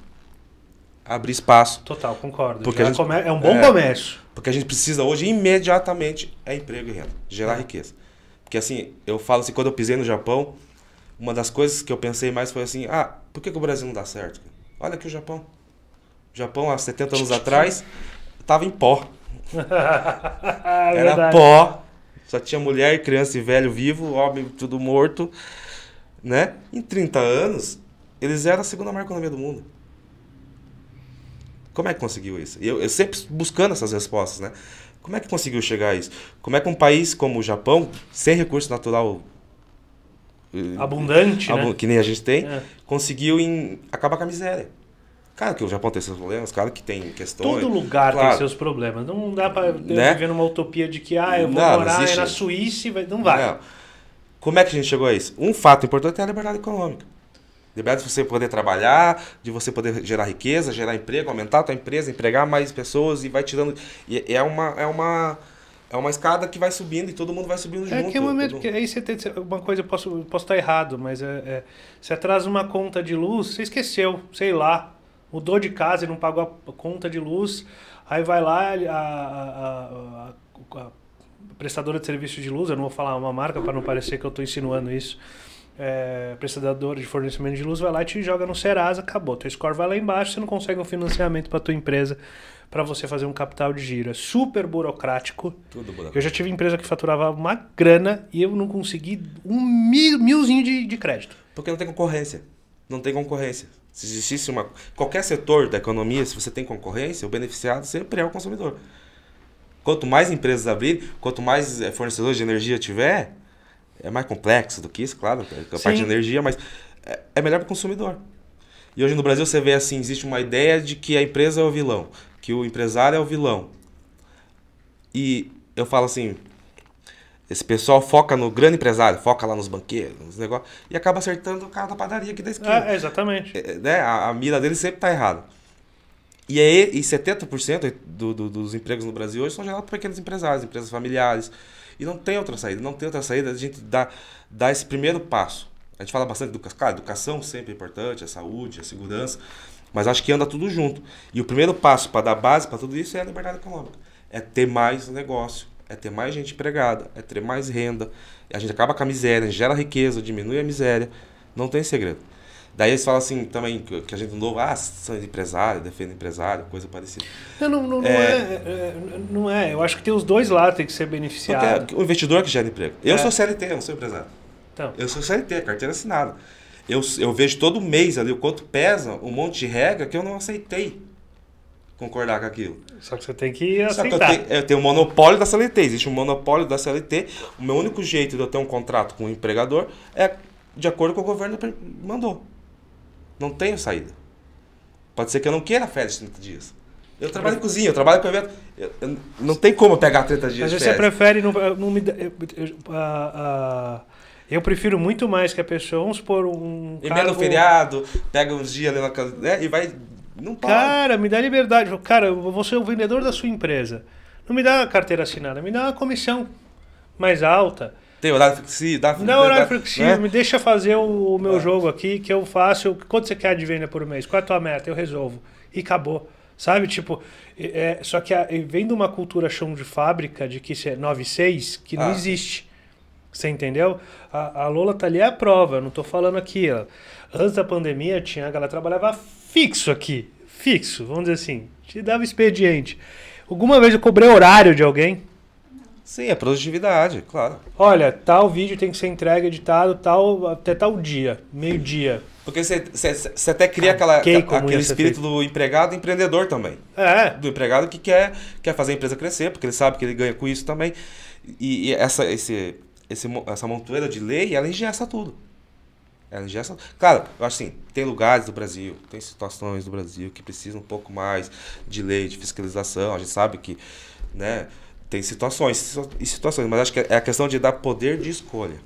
Abrir espaço. Total, concordo. Porque gente, é um é, bom é, comércio. Porque a gente precisa hoje imediatamente é emprego e renda, gerar é. riqueza. Porque assim, eu falo assim, quando eu pisei no Japão, uma das coisas que eu pensei mais foi assim: ah, por que, que o Brasil não dá certo? Olha aqui o Japão. O Japão, há 70 anos atrás, estava em pó. Era pó. Só tinha mulher, criança e velho vivo, homem tudo morto. Né? Em 30 anos, eles eram a segunda maior economia do mundo. Como é que conseguiu isso? Eu, eu sempre buscando essas respostas, né? Como é que conseguiu chegar a isso? Como é que um país como o Japão, sem recurso natural eh, abundante, né? que nem a gente tem, é. conseguiu em, acabar com a miséria. Cara, que o Japão tem seus problemas, claro que tem questões. Todo lugar claro. tem seus problemas. Não dá para né? viver numa utopia de que, ah, eu vou não, morar não na Suíça vai... Não vai. Não. Como é que a gente chegou a isso? Um fato importante é a liberdade econômica. Liberdade de você poder trabalhar, de você poder gerar riqueza, gerar emprego, aumentar a tua empresa, empregar mais pessoas e vai tirando. E é uma. É uma é uma escada que vai subindo e todo mundo vai subindo é junto. Que é momento todo... que aí você tem uma coisa, eu posso, posso estar tá errado, mas é, é, você atrasa uma conta de luz, você esqueceu, sei lá, mudou de casa e não pagou a conta de luz, aí vai lá a, a, a, a prestadora de serviço de luz, eu não vou falar uma marca para não parecer que eu estou insinuando isso, é, prestadora de fornecimento de luz vai lá e te joga no Serasa, acabou. Teu score vai lá embaixo, você não consegue um financiamento para tua empresa para você fazer um capital de giro. É super burocrático. Tudo burocrático. Eu já tive empresa que faturava uma grana e eu não consegui um mil, milzinho de, de crédito. Porque não tem concorrência. Não tem concorrência. Se existisse uma. Qualquer setor da economia, se você tem concorrência, o beneficiado sempre é o consumidor. Quanto mais empresas abrirem, quanto mais eh, fornecedores de energia tiver, é mais complexo do que isso, claro, é a Sim. parte de energia, mas é, é melhor para o consumidor. E hoje no Brasil você vê assim, existe uma ideia de que a empresa é o vilão que o empresário é o vilão. E eu falo assim, esse pessoal foca no grande empresário, foca lá nos banqueiros, nos negócios, e acaba acertando o cara da padaria aqui da esquina. É, exatamente. É, é, né? a, a, mira dele sempre está errada. E, aí, é e 70% do, do, dos empregos no Brasil hoje são gerados por pequenos empresários, empresas familiares. E não tem outra saída, não tem outra saída. A gente dá, dá esse primeiro passo. A gente fala bastante do claro, educação sempre é importante, a saúde, a segurança. Mas acho que anda tudo junto. E o primeiro passo para dar base para tudo isso é a liberdade econômica. É ter mais negócio, é ter mais gente empregada, é ter mais renda. A gente acaba com a miséria, gera riqueza, diminui a miséria. Não tem segredo. Daí eles falam assim também, que a gente novo, ah, são empresário, defende empresário, coisa parecida. Não, não, não é é, é, é, não é. Eu acho que tem os dois lá tem que ser beneficiado. o investidor é que gera emprego. Eu é. sou CLT, eu não sou empresário. Então. Eu sou CLT, carteira assinada eu, eu vejo todo mês ali o quanto pesa um monte de regra que eu não aceitei concordar com aquilo. Só que você tem que aceitar. Que eu, tenho, eu tenho um monopólio da CLT, existe um monopólio da CLT. O meu único jeito de eu ter um contrato com o um empregador é de acordo com o governo mandou. Não tenho saída. Pode ser que eu não queira férias de 30 dias. Eu trabalho em cozinha, eu trabalho com evento. Eu, eu, não tem como eu pegar 30 dias Mas de férias. Mas você prefere não, não me... Eu, eu prefiro muito mais que a pessoa, vamos supor, um. Emenda cargo... um feriado, pega uns dias ali na casa, né? E vai. Não para. Cara, me dá liberdade. Cara, eu vou ser o vendedor da sua empresa. Não me dá carteira assinada, me dá uma comissão mais alta. Tem horário flexível, dá Não, horário flexível, né? me deixa fazer o, meu tá. jogo aqui, que eu faço. Quanto você quer de venda por mês? Qual é a tua meta? Eu resolvo. E acabou. Sabe? Tipo, é, é só que a, vem de uma cultura chão de fábrica de que isso é 96, que ah. não existe. Você entendeu? A, a Lola tá ali à a prova, eu não tô falando aqui. Ó. Antes da pandemia, tinha, ela trabalhava fixo aqui. Fixo, vamos dizer assim. Te dava expediente. Alguma vez eu cobrei horário de alguém? Sim, é produtividade, claro. Olha, tal vídeo tem que ser entregue, editado, tal, até tal dia, meio-dia. Porque você até cria aquela, aquele é espírito do empregado empreendedor também. É. Do empregado que quer, quer fazer a empresa crescer, porque ele sabe que ele ganha com isso também. E, e essa, esse esse, essa montoeira de lei ela engessa tudo. Ela engessa. Claro, eu acho assim, tem lugares do Brasil, tem situações do Brasil que precisam um pouco mais de lei, de fiscalização. A gente sabe que, né, tem situações e situações, mas acho que é a questão de dar poder de escolha.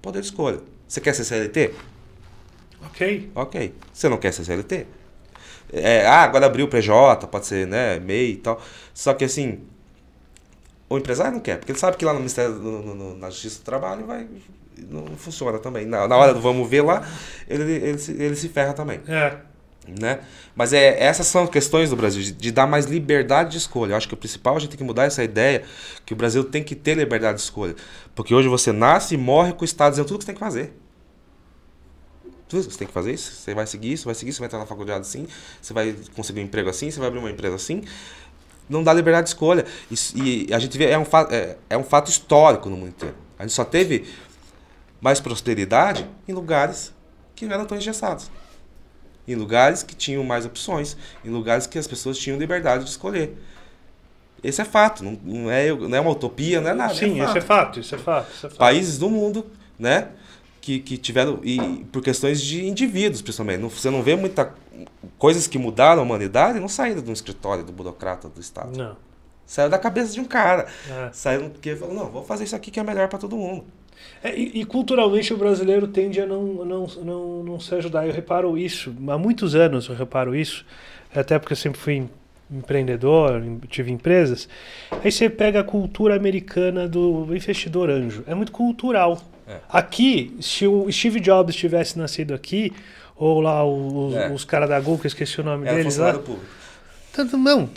Poder de escolha. Você quer ser CLT? Ok. Ok. Você não quer ser CLT? É, ah, agora abriu o PJ, pode ser, né, MEI e tal. Só que assim, o empresário não quer, porque ele sabe que lá no Ministério, no, no, na Justiça do Trabalho, vai, não funciona também. Na, na hora do vamos ver lá, ele, ele, se, ele se ferra também. É. Né? Mas é, essas são questões do Brasil, de, de, dar mais liberdade de escolha. Eu acho que o principal a gente tem que mudar essa ideia que o Brasil tem que ter liberdade de escolha. Porque hoje você nasce e morre com o Estado dizendo tudo que você tem que fazer. Tudo que você tem que fazer isso, você vai seguir isso, vai seguir isso, você vai entrar na faculdade assim, você vai conseguir um emprego assim, você vai abrir uma empresa assim não dá liberdade de escolha. E, e a gente vê, é um, é, é um fato histórico no mundo inteiro. A gente só teve mais prosperidade em lugares que não eram tão engessados. Em lugares que tinham mais opções, em lugares que as pessoas tinham liberdade de escolher. Esse é fato, não, não, é, não é uma utopia, não é nada. Sim, é esse é fato, esse é fato, isso é fato. Países do mundo, né? Que, que tiveram. E por questões de indivíduos, principalmente. Não, você não vê muita coisas que mudaram a humanidade não saíram de um escritório do burocrata do Estado. Não. Saiu da cabeça de um cara. É. Saiu porque falou, não, vou fazer isso aqui que é melhor para todo mundo. É, e, e, culturalmente o brasileiro tende a não, não, não, não se ajudar. Eu reparo isso, há muitos anos eu reparo isso, até porque eu sempre fui empreendedor, tive empresas. Aí você pega a cultura americana do investidor anjo. É muito cultural. É. Aqui, se o Steve Jobs tivesse nascido aqui, ou lá os, é. os caras da Google, que eu esqueci o nome Era deles lá. Público. Não,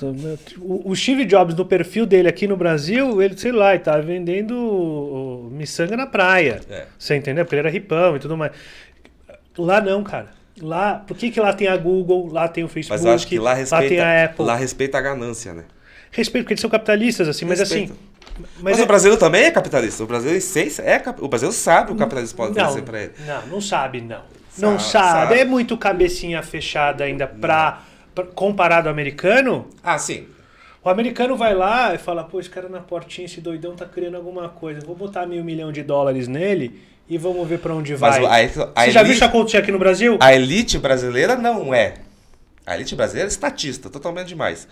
o Steve Jobs, no perfil dele aqui no Brasil, ele, sei lá, ele tava tá vendendo miçanga na praia. É. Você entendeu? Porque ele era ripão e tudo mais. Lá não, cara. Lá, por que, que lá tem a Google, lá tem o Facebook, Mas acho que lá, respeita, lá tem a Apple? Lá respeita a ganância, né? Respeito, porque eles são capitalistas, assim, respeita. mas assim mas, mas é... o brasileiro também é capitalista. O brasileiro, sei, é, cap... o brasileiro sabe o capitalismo pode não, fazer para ele. Não, não sabe, não. Sabe, não sabe. sabe. É muito cabecinha fechada ainda para comparado ao americano. Ah, sim. O americano vai lá e fala, pô, esse cara na portinha, esse doidão tá criando alguma coisa. Vou botar meio milhão de dólares nele e vamos ver para onde vai. a, a Você já elite, viu isso acontecer aqui no Brasil? A elite brasileira não é. A elite brasileira é estatista, totalmente demais.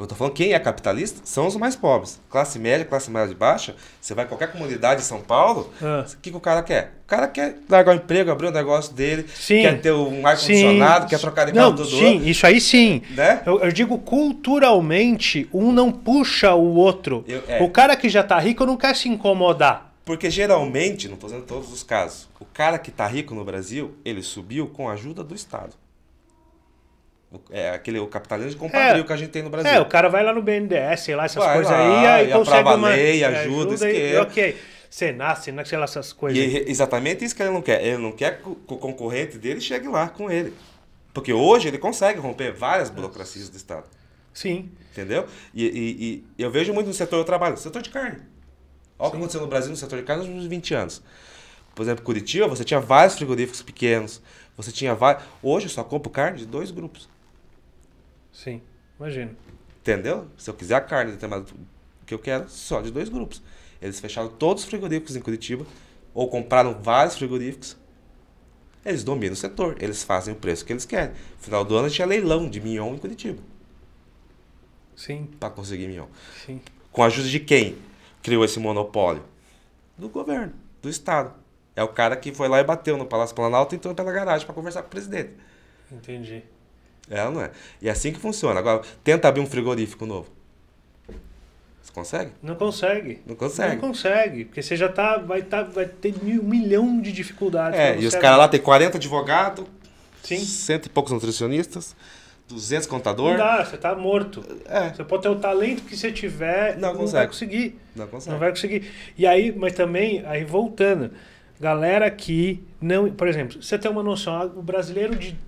Eu estou falando quem é capitalista são os mais pobres. Classe média, classe média de baixa, você vai a qualquer comunidade em São Paulo, ah. o ah. que, que o cara quer? O cara quer largar o emprego, abrir o um negócio dele, sim. quer ter um ar-condicionado, quer trocar de carro todo Sim, outro. isso aí sim. Né? Eu, eu, digo culturalmente, um não puxa o outro. Eu, é. O cara que já está rico não quer se incomodar. Porque geralmente, não estou dizendo todos os casos, o cara que está rico no Brasil, ele subiu com a ajuda do Estado. É, aquele, o capitalismo de compadrio é, que a gente tem no Brasil. É, o cara vai lá no BNDES, sei lá, essas vai coisas lá, aí, aí consegue uma... lei, é, ajuda, ajuda e, ok. Senar, Senar, sei lá, essas coisas. E, é exatamente isso que ele não quer. Ele não quer que o concorrente dele chegue lá com ele. Porque hoje ele consegue romper várias burocracias do Estado. Sim. Entendeu? E, e, e eu vejo muito no setor do trabalho, setor de carne. Olha o que aconteceu no Brasil no setor de carne nos últimos 20 anos. Por exemplo, Curitiba, você tinha vários frigoríficos pequenos. Você tinha vários. Hoje eu só compro carne de dois grupos. Sim, imagino. Entendeu? Se eu quiser a carne determinada que eu quero, só de dois grupos. Eles fecharam todos os frigoríficos em Curitiba, ou compraram vários frigoríficos. Eles dominam o setor, eles fazem o preço que eles querem. No final do ano tinha leilão de mignon em Curitiba. Sim. Para conseguir mignon. Sim. Com a ajuda de quem criou esse monopólio? Do governo, do Estado. É o cara que foi lá e bateu no Palácio Planalto e entrou pela garagem para conversar com o presidente. Entendi. Ela é não é. E é assim que funciona. Agora, tenta abrir um frigorífico novo. Você consegue? Não consegue. Não consegue. Não consegue, porque você já tá, vai, tá, vai ter um milhão de dificuldades. É, e os caras lá tem 40 advogados, cento e poucos nutricionistas. 200 contador. Não dá, você tá morto. É. Você pode ter o talento que você tiver, não, não vai conseguir. Não consegue. Não vai conseguir. E aí, mas também, aí voltando, galera que não, por exemplo, você tem uma noção, ah, o brasileiro de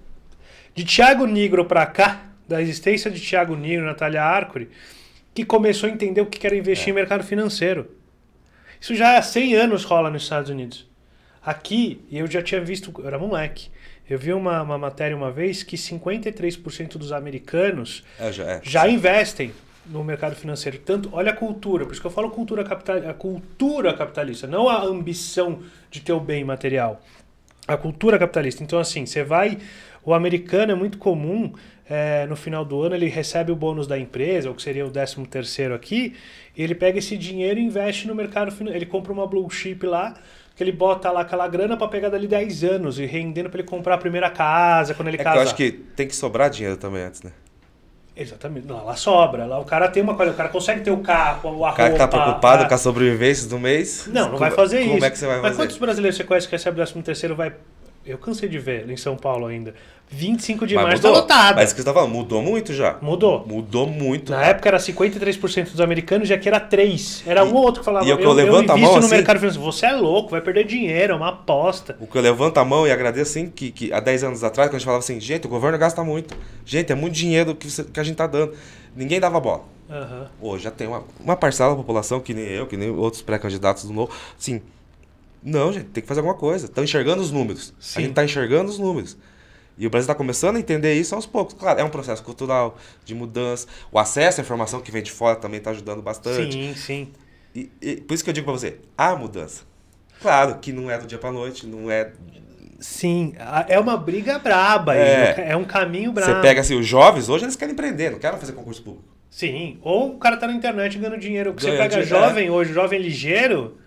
de Tiago Negro para cá, da existência de Tiago Negro, Natália Arcuri, que começou a entender o que era investir é. em mercado financeiro. Isso já há 100 anos rola nos Estados Unidos. Aqui, eu já tinha visto, eu era moleque, eu vi uma, uma matéria uma vez que 53% dos americanos é, já, é. já investem no mercado financeiro. Tanto, olha a cultura, por isso que eu falo cultura capital, a cultura capitalista, não a ambição de ter o bem material. A cultura capitalista. Então, assim, você vai o americano é muito comum, é, no final do ano, ele recebe o bônus da empresa, o que seria o 13 terceiro aqui, ele pega esse dinheiro e investe no mercado Ele compra uma blue chip lá, que ele bota lá aquela grana para pegar dali 10 anos e rendendo para ele comprar a primeira casa quando ele é eu acho que tem que sobrar dinheiro também antes, né? Exatamente. Lá, lá sobra. Lá o cara tem uma coisa, o cara consegue ter o carro, a roupa. O cara que tá preocupado cara... com a sobrevivência do mês. Não, não como, vai fazer como é isso. Como é que você vai fazer? Mas quantos brasileiros você conhece que recebe o 13 terceiro vai eu cansei de ver em São Paulo ainda. 25 de mas março mudou, tá lotado. Mas que você tava mudou muito já. Mudou. Mudou muito. Na época era 53% dos americanos, já que era 3. Era e, um ou outro que falava, e o que eu, eu levanto eu a mão no assim, mercado falando você é louco, vai perder dinheiro, é uma aposta. O que eu levanto a mão e agradeço assim, que, que há 10 anos atrás, quando a gente falava assim, gente, o governo gasta muito. Gente, é muito dinheiro que, você, que a gente tá dando. Ninguém dava bola. Uhum. Hoje já tem uma, uma parcela da população, que nem eu, que nem outros pré-candidatos do novo, assim, não, gente, tem que fazer alguma coisa. Estão tá enxergando os números. Sim. A gente está enxergando os números. E o Brasil está começando a entender isso aos poucos. Claro, é um processo cultural, de mudança. O acesso à informação que vem de fora também está ajudando bastante. Sim, sim. E, e, por isso que eu digo para você, há mudança. Claro que não é do dia para noite, não é... Sim, é uma briga braba, é, é um caminho brabo. Você pega assim, os jovens hoje eles querem empreender, não querem fazer concurso público. Sim, ou o cara está na internet ganhando dinheiro. Ganha você pega dinheiro. É. jovem hoje, jovem ligeiro,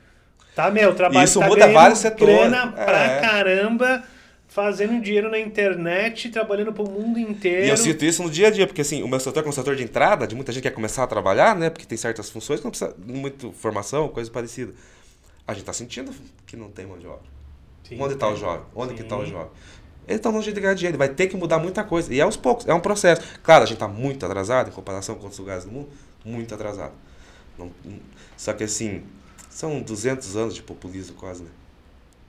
Tá, meu, trabalho Isso tá muda vários setores. grana é. pra caramba, fazendo dinheiro na internet, trabalhando o mundo inteiro. E eu sinto isso no dia a dia, porque assim, o meu setor é um setor de entrada, de muita gente que quer começar a trabalhar, né? Porque tem certas funções que não precisa muito formação, coisa parecida. A gente tá sentindo que não tem mão de obra. Sim, Onde tá o jovem? Onde sim. que tá o jovem? Ele tá longe de ganhar dinheiro, ele vai ter que mudar muita coisa. E é aos poucos, é um processo. Claro, a gente tá muito atrasado em comparação com outros lugares do mundo, muito atrasado. Não, só que assim, são 200 anos de populismo quase, né?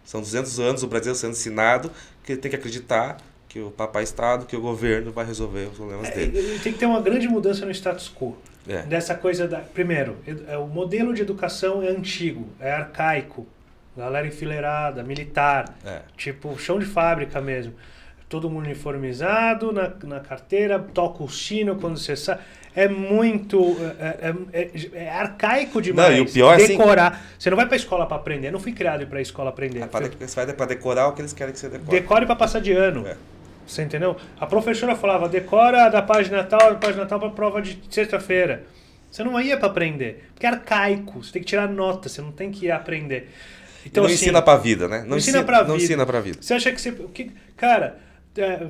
São 200 anos o Brasil sendo ensinado que tem que acreditar que o papai é Estado, que o governo vai resolver os problemas é, dele. Tem que ter uma grande mudança no status quo. É. Dessa coisa da... Primeiro, é, o modelo de educação é antigo, é arcaico. Galera enfileirada, militar, é. tipo chão de fábrica mesmo todo mundo uniformizado na, na carteira, toca o sino quando você sai é muito. É, é, é, é arcaico demais. Não, e o pior é assim decorar. Assim, você não vai pra escola pra aprender. Eu não fui criado pra escola aprender. É pra, você vai pra decorar o que eles querem que você decore. Decore pra passar de ano. É. Você entendeu? A professora falava, decora da página tal, da página tal pra prova de sexta-feira. Você não ia para aprender. Porque é arcaico. Você tem que tirar nota, você não tem que ir aprender. Então, não assim, ensina pra vida, né? Não, ensina, ensina pra não vida. Não ensina pra vida. Você acha que você. Que, cara, é,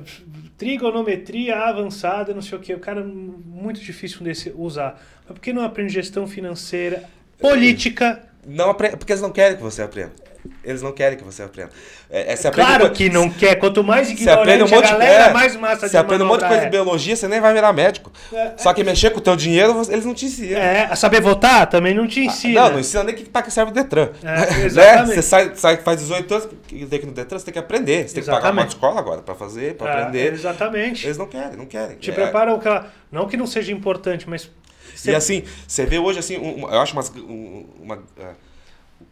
trigonometria avançada, não sei o que. O cara é muito difícil desse usar. Mas por que não aprende gestão financeira, é. política? Não, porque eles não querem que você aprenda. Eles não querem que você aprenda. É, é, aprende claro um... que não quer. Quanto mais ignorante um monte, a galera, é, mais massa Você aprende um monte de coisa de é. biologia, você nem vai virar médico. É, é. Só que mexer com o teu dinheiro, eles não te ensinam. É, saber votar também não te ah, ensina. Não, não ensina nem que, para que serve o Detran. Né? exatamente. Né? Você sai, sai, faz 18 anos, tem que no Detran, você tem que aprender. Você tem exatamente. que pagar uma escola agora para fazer, para aprender. Exatamente. Eles não querem, não querem. Te preparam, aquela... não que não seja importante, mas... Você... E assim, você vê hoje, assim, um, eu acho umas, uma, uma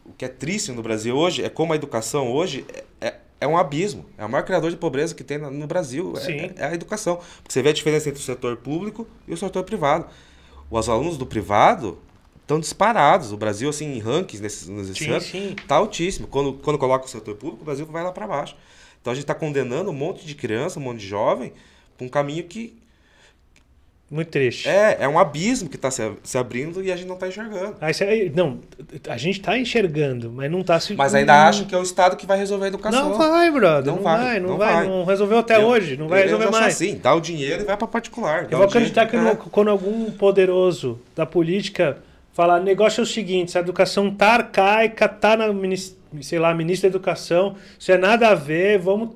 o que é triste no Brasil hoje é como a educação hoje é, é, é um abismo. É o maior criador de pobreza que tem no, no Brasil. É, é, a educação. Porque você vê a diferença entre o setor público e o setor privado. Os alunos do privado estão disparados. O Brasil, assim, em rankings nesses, anos, está altíssimo. Quando, quando coloca o setor público, o Brasil vai lá para baixo. Então a gente está condenando um monte de criança, um monte de jovem, para um caminho que muito triste. É, é um abismo que está se, se, abrindo e a gente não está enxergando. aí ah, é, não, a gente está enxergando, mas não está se. Mas ainda não, acho que é o Estado que vai resolver a educação. Não vai, brother. Não, não vai, vai, não vai, vai, Não resolveu até eu, hoje, não vai resolver mais. assim, dá o dinheiro e vai para particular. Eu vou acreditar que né? quando algum poderoso da política falar, negócio é o seguinte, a educação tá arcaica, tá na sei lá, ministro da educação, isso é nada a ver, vamos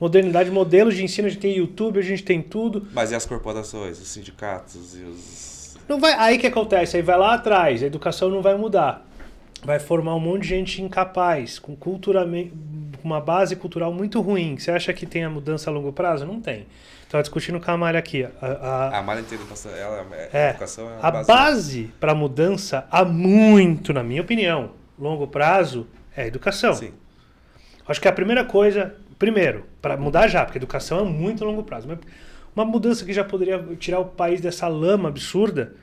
modernidade, modelos de ensino, a gente tem YouTube, a gente tem tudo. Mas e as corporações, os sindicatos e os. Não vai, aí que acontece, aí vai lá atrás, a educação não vai mudar. Vai formar um monte de gente incapaz, com culturalmente, uma base cultural muito ruim. Você acha que tem a mudança a longo prazo? Não tem. Estava discutindo com a Amália aqui. A, a, a Amália tem educação, ela, é, a é, é, educação é a, a base, base para mudança há muito, na minha opinião, longo prazo é a educação. Sim. Acho que a primeira coisa, Primeiro, para mudar já, porque educação é muito longo prazo. Mas uma mudança que já poderia tirar o país dessa lama absurda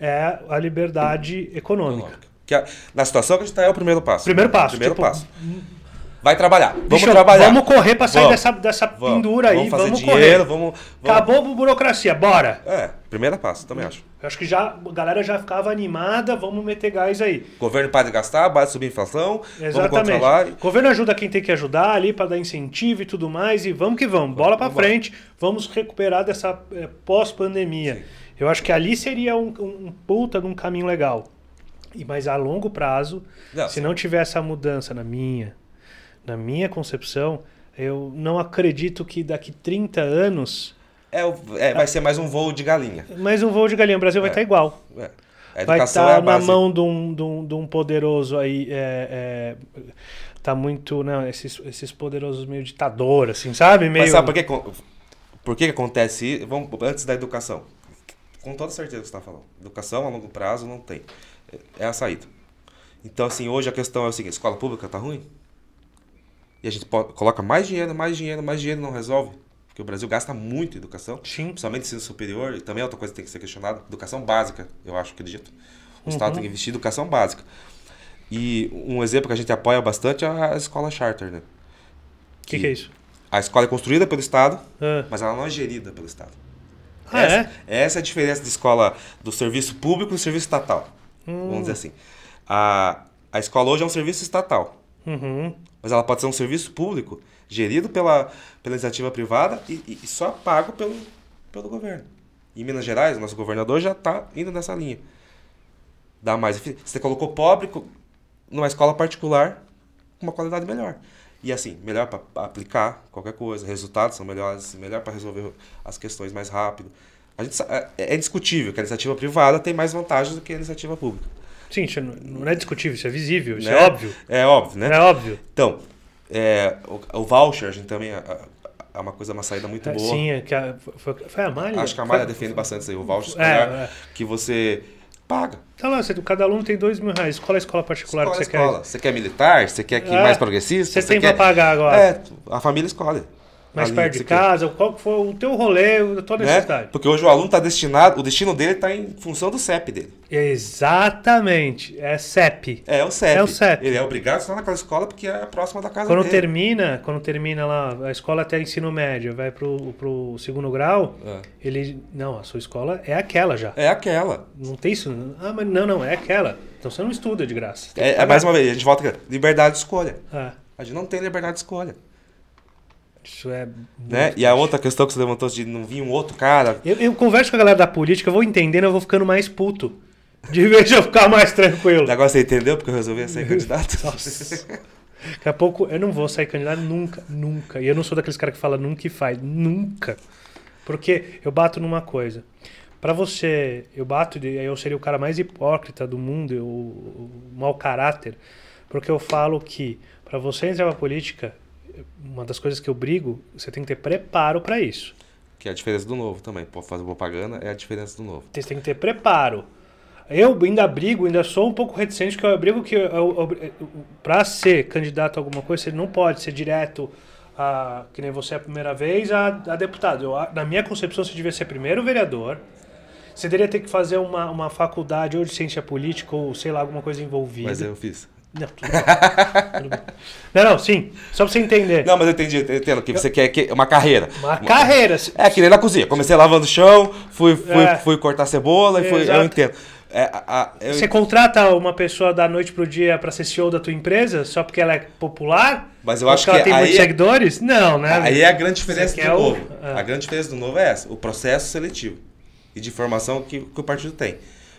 é a liberdade econômica. Que a, é, na situação que a gente está é o primeiro passo. Primeiro passo. Primeiro tipo, passo. Vai trabalhar. Vamos bicho, trabalhar. Vamos correr para sair vamos, dessa, dessa vamos, pendura vamos aí. Fazer vamos fazer dinheiro, correr. vamos, vamos. Acabou a burocracia, bora. É. Primeira pasta, também acho. Eu acho que já a galera já ficava animada, vamos meter gás aí. Governo para de gastar, base subir inflação, Exatamente. vamos controlar. Governo ajuda quem tem que ajudar ali para dar incentivo e tudo mais e vamos que vamos, bola para frente, vamos recuperar dessa é, pós-pandemia. Eu acho que ali seria um, um, um puta de um caminho legal. E mas a longo prazo, não, se sim. não tiver essa mudança na minha, na minha concepção, eu não acredito que daqui 30 anos é, é, vai ser mais um voo de galinha. Mais um voo de galinha. O Brasil vai estar é. tá igual. É. A vai estar tá é na mão de um, de um, de um poderoso aí. É, tá muito. Não, né, esses, esses poderosos meio ditador, assim, sabe? Meio... Mas sabe por que, por que acontece isso? Vamos, antes da educação. Com toda certeza que você está falando. Educação a longo prazo não tem. É a saída. Então, assim, hoje a questão é o seguinte: escola pública tá ruim? E a gente coloca mais dinheiro, mais dinheiro, mais dinheiro, não resolve? Porque o Brasil gasta muito em educação, Sim. principalmente ensino superior, e também é outra coisa que tem que ser questionada, educação básica, eu acho, acredito. O uhum. Estado tem que investir em educação básica. E um exemplo que a gente apoia bastante é a escola charter, né? O que, que, é isso? A escola é construída pelo Estado, ah. mas ela não é gerida pelo Estado. Ah, é? essa, é? essa é a diferença de escola do serviço público e serviço estatal. Hum. Vamos dizer assim. A, a escola hoje é um serviço estatal. Uhum. Mas ela pode ser um serviço público gerido pela, pela iniciativa privada e, e só pago pelo, pelo governo. E em Minas Gerais, o nosso governador já está indo nessa linha. Dá mais. Você colocou pobre numa escola particular com uma qualidade melhor. E assim, melhor para aplicar qualquer coisa, resultados são melhores, melhor para resolver as questões mais rápido. A gente, é, é discutível que a iniciativa privada tem mais vantagens do que a iniciativa pública. Sim, isso é, não é discutível, isso é visível, isso é né? é óbvio. É óbvio, né? É óbvio. Então, é, o, o voucher, a gente também. É uma coisa, uma saída muito é, boa. Sim, é que a, foi, foi, a Malha. Acho que a Malha foi, defende bastante isso aí. O voucher é, é que você paga. Tá então, lá, você, cada aluno tem dois mil reais. Qual é a escola particular escola, que você escola. quer? Você quer militar? Você quer que é, mais progressista? Você, você tem quer... pra pagar agora. É, a família escolhe mais perto de casa? Quer. Qual foi o teu rolê, a tua né? necessidade? Né? Porque hoje o aluno está destinado, o destino dele está em função do CEP dele. Exatamente, é CEP. É, é o CEP. É o CEP. Ele é obrigado a estar naquela escola porque é próxima da casa quando dele. Termina, quando termina lá, a escola até ensino médio, vai pro, pro segundo grau, é. ele, não, a sua escola é aquela já. É aquela. Não tem isso? Ah, mas não, não, é aquela. Então você não estuda de graça. É, é mais uma vez, a gente volta aqui. Liberdade de escolha. É. A gente não tem liberdade de escolha. Isso é. Né? E a outra questão que você levantou de não vir um outro cara. Eu, eu converso com a galera da política, eu vou entendendo, eu vou ficando mais puto. De vez eu ficar mais tranquilo. Agora você entendeu porque eu resolvi sair candidato? Nossa. Daqui a pouco eu não vou sair candidato nunca, nunca. E eu não sou daqueles caras que fala nunca e faz, nunca. Porque eu bato numa coisa. Para você, eu bato, eu seria o cara mais hipócrita do mundo, eu, o mau caráter, porque eu falo que para você entrar na política, uma das coisas que eu brigo, você tem que ter preparo para isso. Que é a diferença do novo também. fazer propaganda, é a diferença do novo. Você tem que ter preparo. Eu ainda brigo, ainda sou um pouco reticente, que eu brigo que para ser candidato a alguma coisa, você não pode ser direto, a, que nem você a primeira vez, a, a deputado. Eu, a, na minha concepção, você devia ser primeiro vereador, você deveria ter que fazer uma, uma faculdade ou de ciência política ou sei lá, alguma coisa envolvida. Mas eu fiz. Não, tudo bem. tudo bem. Não, não, sim. Só pra você entender. Não, mas eu entendi, entendo que você quer que, uma carreira. Uma carreira. É, é, que nem na cozinha. Comecei lavando o chão, fui, fui, é. fui cortar cebola, e fui, exato. eu entendo. É, a, eu... Você contrata uma pessoa da noite pro dia para ser CEO da tua empresa só porque ela é popular? Mas eu acho que ela tem muitos é- seguidores? Não, né? Aí é a grande diferença do novo. O... Ah. A grande diferença do novo é essa, o processo seletivo e de formação que, que o partido tem.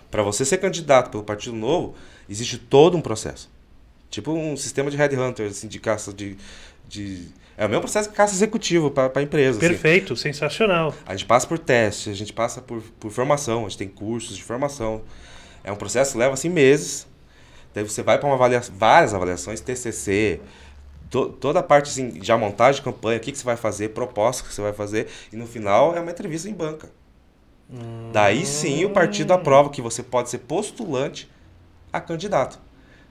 Para você ser candidato pelo Partido Novo, existe todo um processo. Tipo um sistema de headhunter, assim, de caça de, de... É o mesmo processo que caça executivo para a empresa. Assim. Perfeito, assim. sensacional. A gente passa por teste, a gente passa por, por formação, a gente tem cursos de formação. É um processo que leva assim meses. Daí você vai para uma várias avaliações, TCC, to, toda a parte assim, já montagem de campanha, o que, que você vai fazer, propostas que você vai fazer. E no final é uma entrevista em banca. Hum... Daí sim o partido hum. aprova que você pode ser postulante a candidato.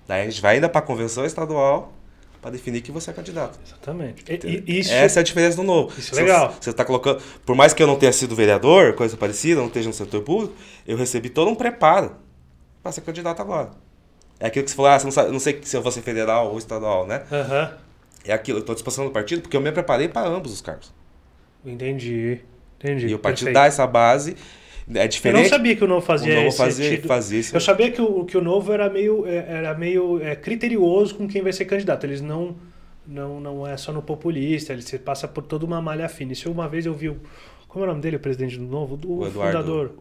Daí a gente vai ainda para a convenção estadual para definir que você é candidato. Exatamente. E, isso, Essa é a diferença do novo. Isso é legal. Você está colocando. Por mais que eu não tenha sido vereador, coisa parecida, não esteja no setor público, eu recebi todo um preparo para ser candidato agora. É aquilo que você falou, ah, você não, sabe, não sei se eu vou ser federal ou estadual, né? Uhum. É aquilo, eu estou disposição do partido porque eu me preparei para ambos os cargos. Entendi. Entendi. E o partido Perfeito. dá essa base é diferente. Eu não sabia que o novo fazia isso esse... Eu sabia que o, que o novo era meio, é, era meio é, criterioso com quem vai ser candidato. Eles não, não, não é só no populista, ele se passa por toda uma malha fina. Isso uma vez eu vi. O, como é o nome dele, o presidente do novo? O, o Eduardo,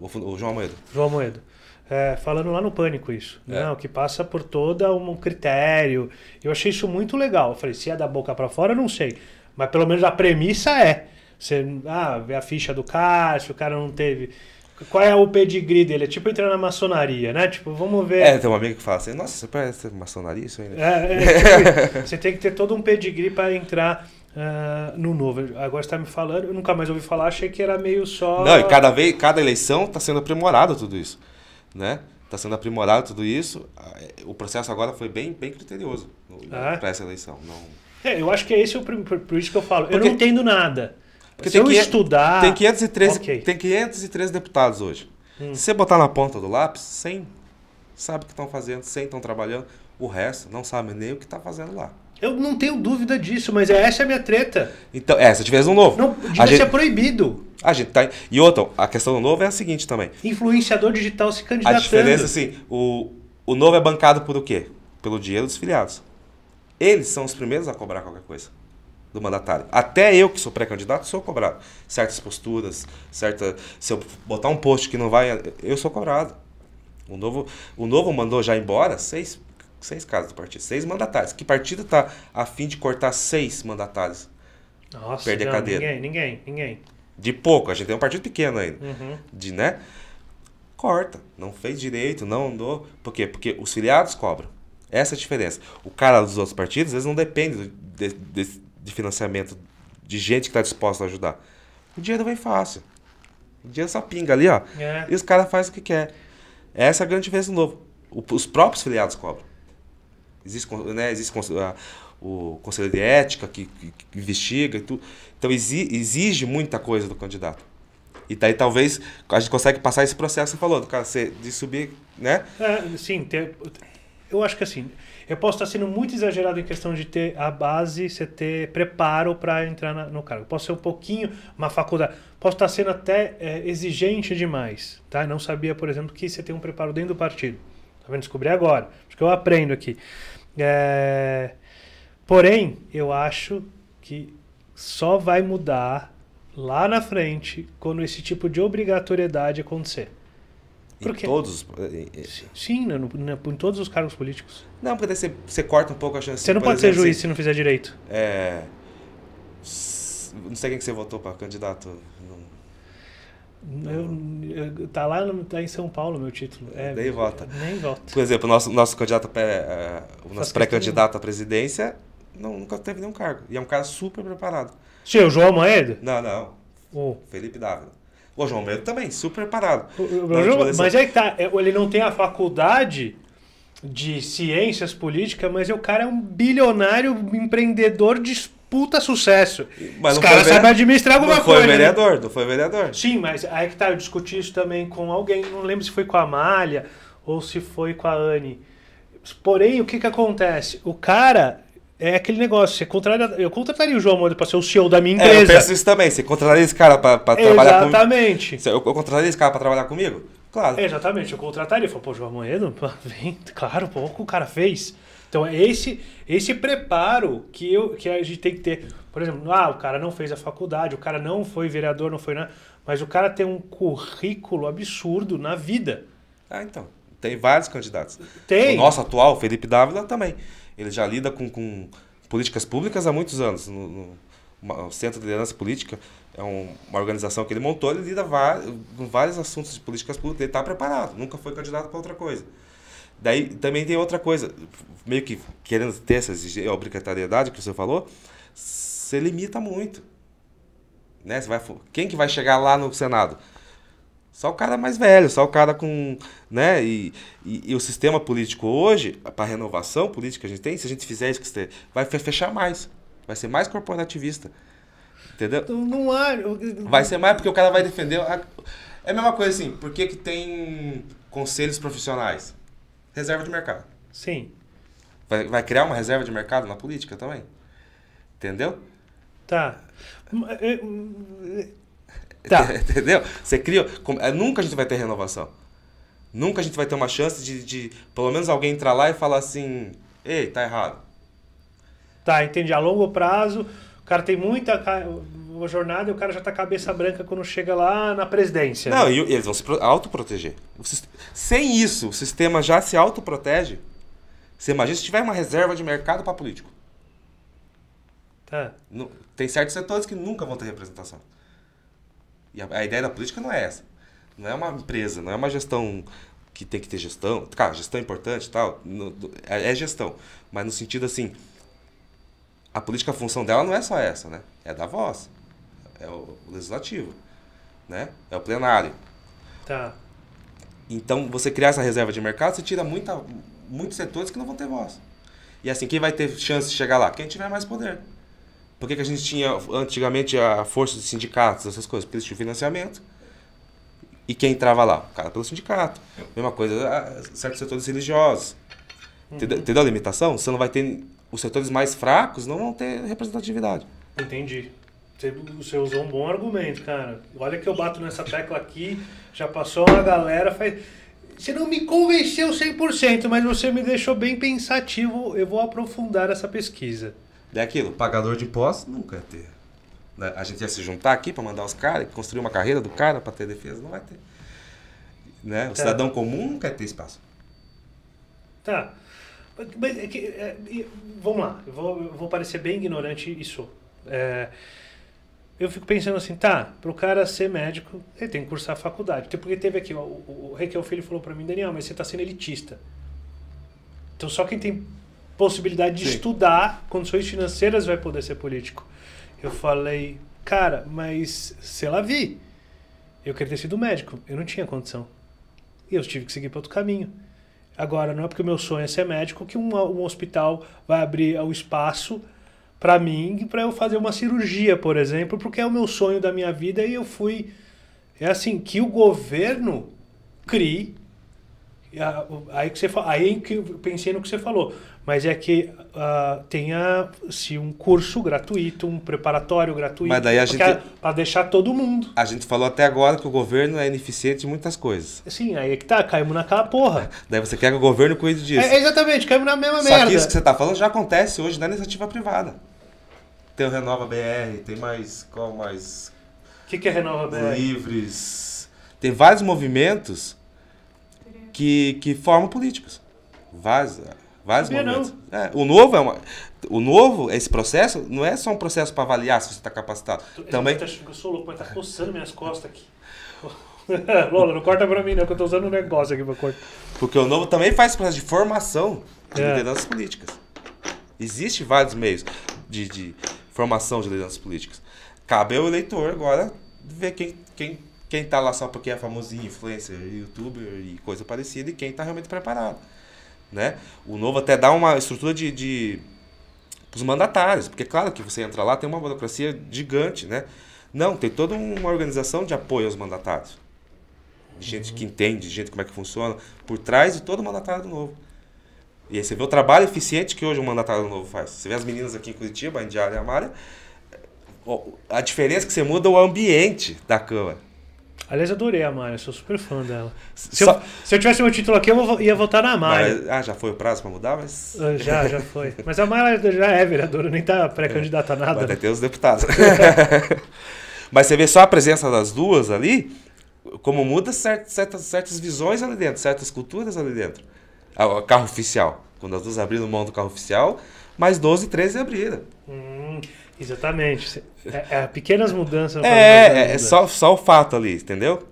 fundador. O, João Moedo. João Moedo. É, falando lá no Pânico isso. É. Não, né? que passa por todo um critério. Eu achei isso muito legal. Eu falei, se é da boca para fora, não sei. Mas pelo menos a premissa é. Você, ah, vê a ficha do cara, se o cara não teve qual é o pedigree dele? É tipo entrar na maçonaria, né? Tipo, vamos ver. É, tem um amigo que fala assim, nossa, você parece maçonaria isso aí, né? É, é, tipo você tem que ter todo um pedigree para entrar Uh, no novo. Agora está me falando, eu nunca mais ouvi falar, achei que era meio só. Não, e cada vez, cada eleição está sendo aprimorado tudo isso, né? Está sendo aprimorado tudo isso. O processo agora foi bem, bem criterioso ah, é? para essa eleição. Não... É, eu acho que é esse o o por isso que eu falo. Porque... Eu não entendo nada. Porque Se tem eu estudar... Tem 513, okay. tem 513 deputados hoje. Hum. Se você botar na ponta do lápis, 100 sabe o que estão fazendo, 100 estão trabalhando, o resto não sabe nem o que está fazendo lá. Eu não tenho dúvida disso, mas é, essa é a minha treta. Então, é, se tivesse um novo. Não, devia gente, ser é proibido. A gente tá. E outra, a questão do novo é a seguinte também. Influenciador digital se candidatando. A diferença, assim, o, o novo é bancado por o quê? Pelo dinheiro dos filiados. Eles são os primeiros a cobrar qualquer coisa do mandatário. Até eu, que sou pré-candidato, sou cobrado. Certas posturas, certa, se eu botar um post que não vai, eu sou cobrado. O novo, o novo mandou já embora seis, seis casos do partido, seis mandatários. Que partido está a fim de cortar seis mandatários? Nossa, perder não, cadeira. Ninguém, ninguém, ninguém. De pouco, a gente tem um partido pequeno ainda. Uhum. De, né? Corta. Não fez direito, não andou. Por quê? Porque os filiados cobram. Essa é a diferença. O cara dos outros partidos, às vezes não depende de, de, de financiamento de gente que está disposta a ajudar. O dinheiro vem fácil. O dinheiro só pinga ali, ó. É. E os caras fazem o que quer. Essa é a grande diferença do novo. O, os próprios filiados cobram. Existe, né, existe o conselho de ética que, que, que investiga e tudo. Então exi, exige muita coisa do candidato. E daí talvez a gente consegue passar esse processo que você falou, do cara de subir, né? É, sim, ter, eu acho que assim, eu posso estar sendo muito exagerado em questão de ter a base, você ter preparo para entrar na, no cargo. Posso ser um pouquinho uma faculdade. Posso estar sendo até é, exigente demais, tá? não sabia, por exemplo, que você tem um preparo dentro do partido. Tá vendo? Descobri agora. Acho que eu aprendo aqui. É... Porém, eu acho que só vai mudar lá na frente quando esse tipo de obrigatoriedade acontecer em todos os. Sim, não, né, no, no, né, em todos os cargos políticos. Não, porque daí você, você corta um pouco a chance. Você não pode exemplo, ser juiz se, se não fizer direito. É. Não sei quem que você votou para candidato. Não, eu, eu, tá lá no, tá em São Paulo meu título. É, nem vota. Nem vota. Por exemplo, nosso, nosso candidato, pré, uh, o nosso pré-candidato à presidência não, nunca teve nenhum cargo. E é um cara super preparado. Sim, é o João Moedo? Não, não. o Felipe Dávila. O João Bento também, super parado. O, o mas é que tá, é, ele não tem a faculdade de ciências políticas, mas é o cara é um bilionário empreendedor de puta sucesso. Mas Os caras sabem administrar alguma não coisa. Foi né? vereador, né? Não foi vereador. Sim, mas aí que tá, eu discuti isso também com alguém, não lembro se foi com a Malha ou se foi com a Anne. Porém, o que que acontece? O cara é aquele negócio, você contraria, eu contrataria o João Moura para ser o CEO da minha empresa. É, eu penso isso também, você contrataria esse cara para trabalhar comigo? Exatamente. Eu, eu contrataria esse cara para trabalhar comigo? Claro. exatamente, eu contrataria. Eu falei, pô, João Moedo, vem, claro, pô, o que o cara fez. Então é esse, esse preparo que, eu, que a gente tem que ter. Por exemplo, ah, o cara não fez a faculdade, o cara não foi vereador, não foi nada. Mas o cara tem um currículo absurdo na vida. Ah, então. Tem vários candidatos. Tem. O nosso atual, Felipe Dávila, também ele já lida com, com políticas públicas há muitos anos. No, no o Centro de Liderança Política é um, uma organização que ele montou, ele lida com vários assuntos de políticas públicas, ele está preparado, nunca foi candidato para outra coisa. Daí também tem outra coisa, meio que querendo ter essa obrigatoriedade que o senhor falou, você limita muito. Né? Você vai, quem que vai chegar lá no Senado? Só o cara mais velho, só o cara com. Né? E, e, e o sistema político hoje, para a renovação política que a gente tem, se a gente fizer isso que você vai fechar mais. Vai ser mais corporativista. Entendeu? Então não há. Vai ser mais porque o cara vai defender. A... É a mesma coisa assim, por que, que tem conselhos profissionais? Reserva de mercado. Sim. Vai, vai criar uma reserva de mercado na política também. Entendeu? Tá. É. Hum, é, hum, é, Tá. Entendeu? Você cria. É, nunca a gente vai ter renovação. Nunca a gente vai ter uma chance de, de pelo menos alguém entrar lá e falar assim: ei, tá errado. Tá, entendi. A longo prazo, o cara tem muita uma jornada e o cara já tá cabeça branca quando chega lá na presidência. Não, né? e eles vão se autoproteger. Sem isso, o sistema já se autoprotege. Você imagina se tiver uma reserva de mercado para político. Tá. Tem certos setores que nunca vão ter representação. E a, a ideia da política não é essa. Não é uma empresa, não é uma gestão que tem que ter gestão. Cara, gestão é importante tal. No, é, é gestão. Mas no sentido assim, a política, a função dela não é só essa, né? É da voz. É o, o legislativo. Né? É o plenário. Tá. Então, você criar essa reserva de mercado, você tira muita, muitos setores que não vão ter voz. E assim, quem vai ter chance de chegar lá? Quem tiver mais poder. Por que, que a gente tinha antigamente a força de sindicatos, essas coisas? Porque eles tinham financiamento. E quem entrava lá? O cara pelo sindicato. Mesma coisa, ah, certos setores religiosos. Uhum. Entendeu a limitação? Você não vai ter. Os setores mais fracos não vão ter representatividade. Entendi. Você usou um bom argumento, cara. Olha que eu bato nessa tecla aqui, já passou uma galera, faz. Você não me convenceu 100%, mas você me deixou bem pensativo. Eu vou aprofundar essa pesquisa. É aquilo, pagador de impostos nunca ia ter. Né? A gente ia se juntar aqui para mandar os caras, construir uma carreira do cara para ter defesa, não vai ter. Né? O tá. cidadão comum nunca ia ter espaço. Tá. Mas, é que, é, vamos lá, eu vou, eu vou parecer bem ignorante isso. É, eu fico pensando assim, tá, para o cara ser médico, ele tem que cursar a faculdade. Porque teve aqui, o, o, o Filho falou para mim, Daniel, mas você está sendo elitista. Então só quem tem possibilidade de Sim. estudar condições financeiras vai poder ser político. Eu falei, cara, mas sei lá, vi. Eu queria ter sido médico, eu não tinha condição. E eu tive que seguir para outro caminho. Agora, não é porque o meu sonho é ser médico que um, um hospital vai abrir o um espaço para mim para eu fazer uma cirurgia, por exemplo, porque é o meu sonho da minha vida e eu fui. É assim, que o governo crie Aí que você aí que eu pensei no que você falou, mas é que uh, ah, tenha se um curso gratuito, um preparatório gratuito, para é deixar todo mundo. A gente falou até agora que o governo é ineficiente em muitas coisas. Sim, aí é que tá, caímos naquela porra. Daí você quer que o governo cuide disso. É, exatamente, caímos na mesma Só merda. Só que isso que você tá falando já acontece hoje na iniciativa privada. Tem o Renova BR, tem mais qual mais? O que, que é Renova BR? Livres. Tem vários movimentos que, que formam políticos. Vaza. Vários momentos. É, o novo é uma, o novo, esse processo, não é só um processo para avaliar se você está capacitado. Eu, Também. Tá eu sou louco, mas está coçando minhas costas aqui. Lola, não corta para mim, não, que eu estou usando um negócio aqui para cortar. Porque o novo também faz processo de formação de é. lideranças políticas. Existem vários meios de, de formação de lideranças políticas. Cabe ao eleitor agora ver quem, quem quem tá lá só porque é famosinho, influencer, youtuber e coisa parecida, e quem tá realmente preparado. Né? O novo até dá uma estrutura de, de os mandatários, porque claro que você entra lá, tem uma burocracia gigante, né? Não, tem toda uma organização de apoio aos mandatários. De gente que uhum. entende, de gente como é que funciona, por trás de todo o mandatário do novo. E aí você vê o trabalho eficiente que hoje o mandatário do novo faz. Você vê as meninas aqui em Curitiba, a Indiara e a Mária, a diferença é que você muda o ambiente da Câmara. Aliás, adorei a Mária, sou super fã dela. Se, Só... eu, se eu tivesse meu título aqui, eu ia votar na Mária. ah, já foi o prazo para mudar, mas. Ah, já, já foi. Mas a Mária já é vereadora, nem tá é. pré-candidata a nada. Vai né? ter os deputados. mas você vê só a presença das duas ali, como muda certas, certas, certas visões ali dentro, certas culturas ali dentro. O carro oficial. Quando as duas abriram mão do carro oficial, mais 12, 13 abriram. Hum. Exatamente. É, é pequenas mudanças. É, é, é só, só o fato ali, entendeu?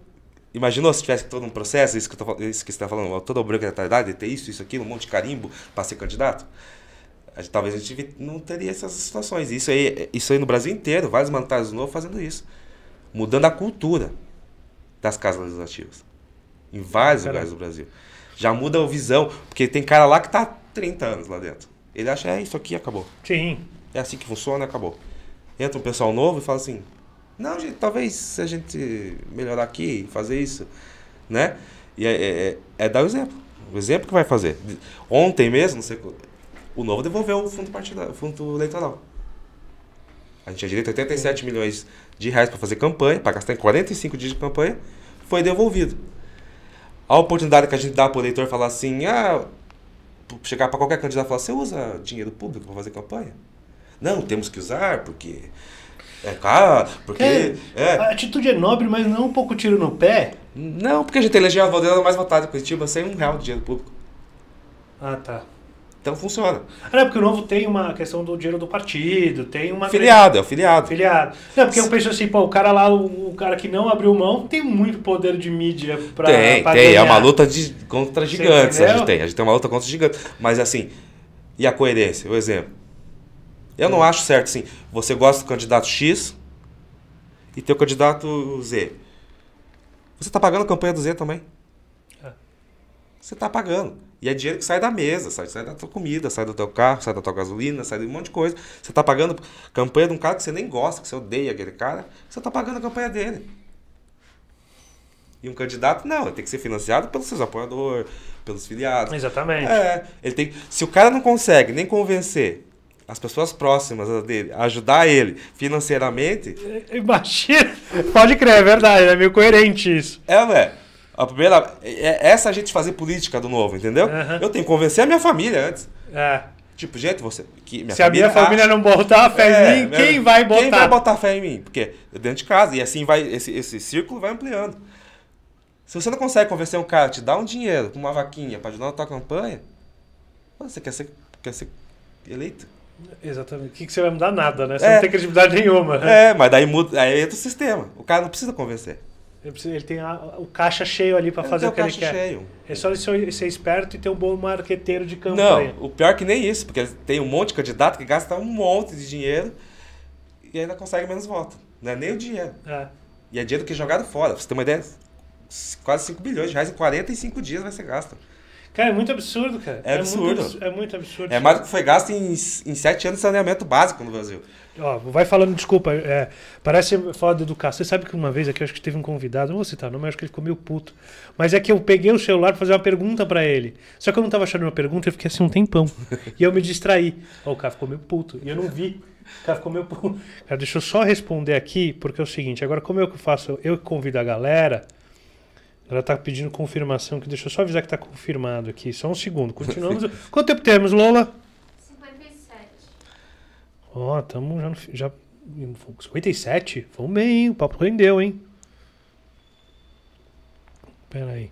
Imaginou se tivesse todo um processo, isso que, eu tô, isso que você está falando, toda a obrigatoriedade, ter isso, isso, aquilo, um monte de carimbo para ser candidato? talvez a gente não teria essas situações. Isso aí, isso aí no Brasil inteiro, vários mandatários novos fazendo isso. Mudando a cultura das casas legislativas. Em vários Caramba. lugares do Brasil. Já muda a visão, porque tem cara lá que está 30 anos lá dentro. Ele acha, é, isso aqui acabou. Sim é assim que funciona, acabou. Entra um pessoal novo e fala assim: não, gente, talvez se a gente melhorar aqui, fazer isso, né? E é, é, é, é dar o exemplo. O exemplo que vai fazer. Ontem mesmo, sei, o novo devolveu o fundo, partidário, fundo eleitoral. A gente tinha direito a 87 milhões de reais para fazer campanha, para gastar em 45 dias de campanha, foi devolvido. A oportunidade que a gente dá para o eleitor falar assim, ah, chegar para qualquer candidato e falar, você usa dinheiro público para fazer campanha? Não, temos que usar porque é caro, porque é, é. A atitude é nobre, mas não um pouco tiro no pé. Não, porque a gente elegeu a dela mais votada em Curitiba sem um real de dinheiro público. Ah, tá. Então funciona. Ah, é, não, porque o novo tem uma questão do dinheiro do partido, tem uma. Filiado, é o filiado. Filiado. Não, porque eu penso assim, pô, o cara lá, o, o cara que não abriu mão, tem muito poder de mídia pra. Tem, pra tem. É ganhar. É uma luta de, contra gigantes, a gente tem. A gente tem uma luta contra gigantes. Mas assim, e a coerência? O exemplo. Eu não é. acho certo, assim, você gosta do candidato X e teu candidato Z. Você está pagando a campanha do Z também. É. Você está pagando. E é dinheiro que sai da mesa, sai, sai, da tua comida, sai do teu carro, sai da tua gasolina, sai de um monte de coisa. Você está pagando campanha de um cara que você nem gosta, que você odeia aquele cara, você está pagando a campanha dele. E um candidato, não, ele tem que ser financiado pelos seus apoiadores, pelos filiados. Exatamente. É, ele tem, se o cara não consegue nem convencer as pessoas próximas dele, ajudar ele financeiramente. Imagina! Pode crer, é verdade, é meio coerente isso. É, velho. A primeira. É, é, essa a gente fazer política do novo, entendeu? Uhum. Eu tenho que convencer a minha família antes. É. Tipo, gente, você. Que minha Se família, a minha família acha, não botar fé é, em mim, quem vai botar? Quem vai botar fé em mim? Porque é dentro de casa. E assim vai. Esse, esse círculo vai ampliando. Se você não consegue convencer um cara a te dar um dinheiro uma vaquinha para ajudar na tua campanha, você quer ser, quer ser eleito? Exatamente. O que, que você vai mudar? Nada, né? Você é. não tem credibilidade nenhuma. Né? É, mas daí muda, aí entra o sistema. O cara não precisa convencer. Ele, tem a, o caixa cheio ali para fazer o que ele quer. Cheio. É só ele ser, ser, esperto e ter um bom marqueteiro de campanha. Não, o pior que nem isso, porque tem um monte de candidato que gasta um monte de dinheiro e ainda consegue menos voto. Não é nem o dinheiro. É. E é dinheiro que é jogado fora. você tem uma ideia? Quase 5 bilhões de reais em 45 dias vai ser gasto. Cara, é muito absurdo, cara. É, é absurdo. Muito, é muito absurdo. É mais do que foi gasto em, em sete anos de saneamento básico no Brasil. Ó, vai falando, desculpa, é, parece falar de educação. Você sabe que uma vez aqui, eu acho que teve um convidado, não vou citar não, mas acho que ele ficou meio puto. Mas é que eu peguei o celular pra fazer uma pergunta para ele. Só que eu não tava achando uma pergunta, eu fiquei assim um tempão. e eu me distraí. Ó, o cara ficou meio puto, e eu não vi. O cara ficou meio puto. Cara, deixa eu só responder aqui, porque é o seguinte, agora como eu que faço, eu convido a galera ela está pedindo confirmação, que deixa eu só avisar que está confirmado aqui. Só um segundo. Continuamos. Quanto tempo temos, Lola? 57. Ó, estamos já no. Já, 57? Vamos bem, hein? O papo rendeu, hein? Pera aí.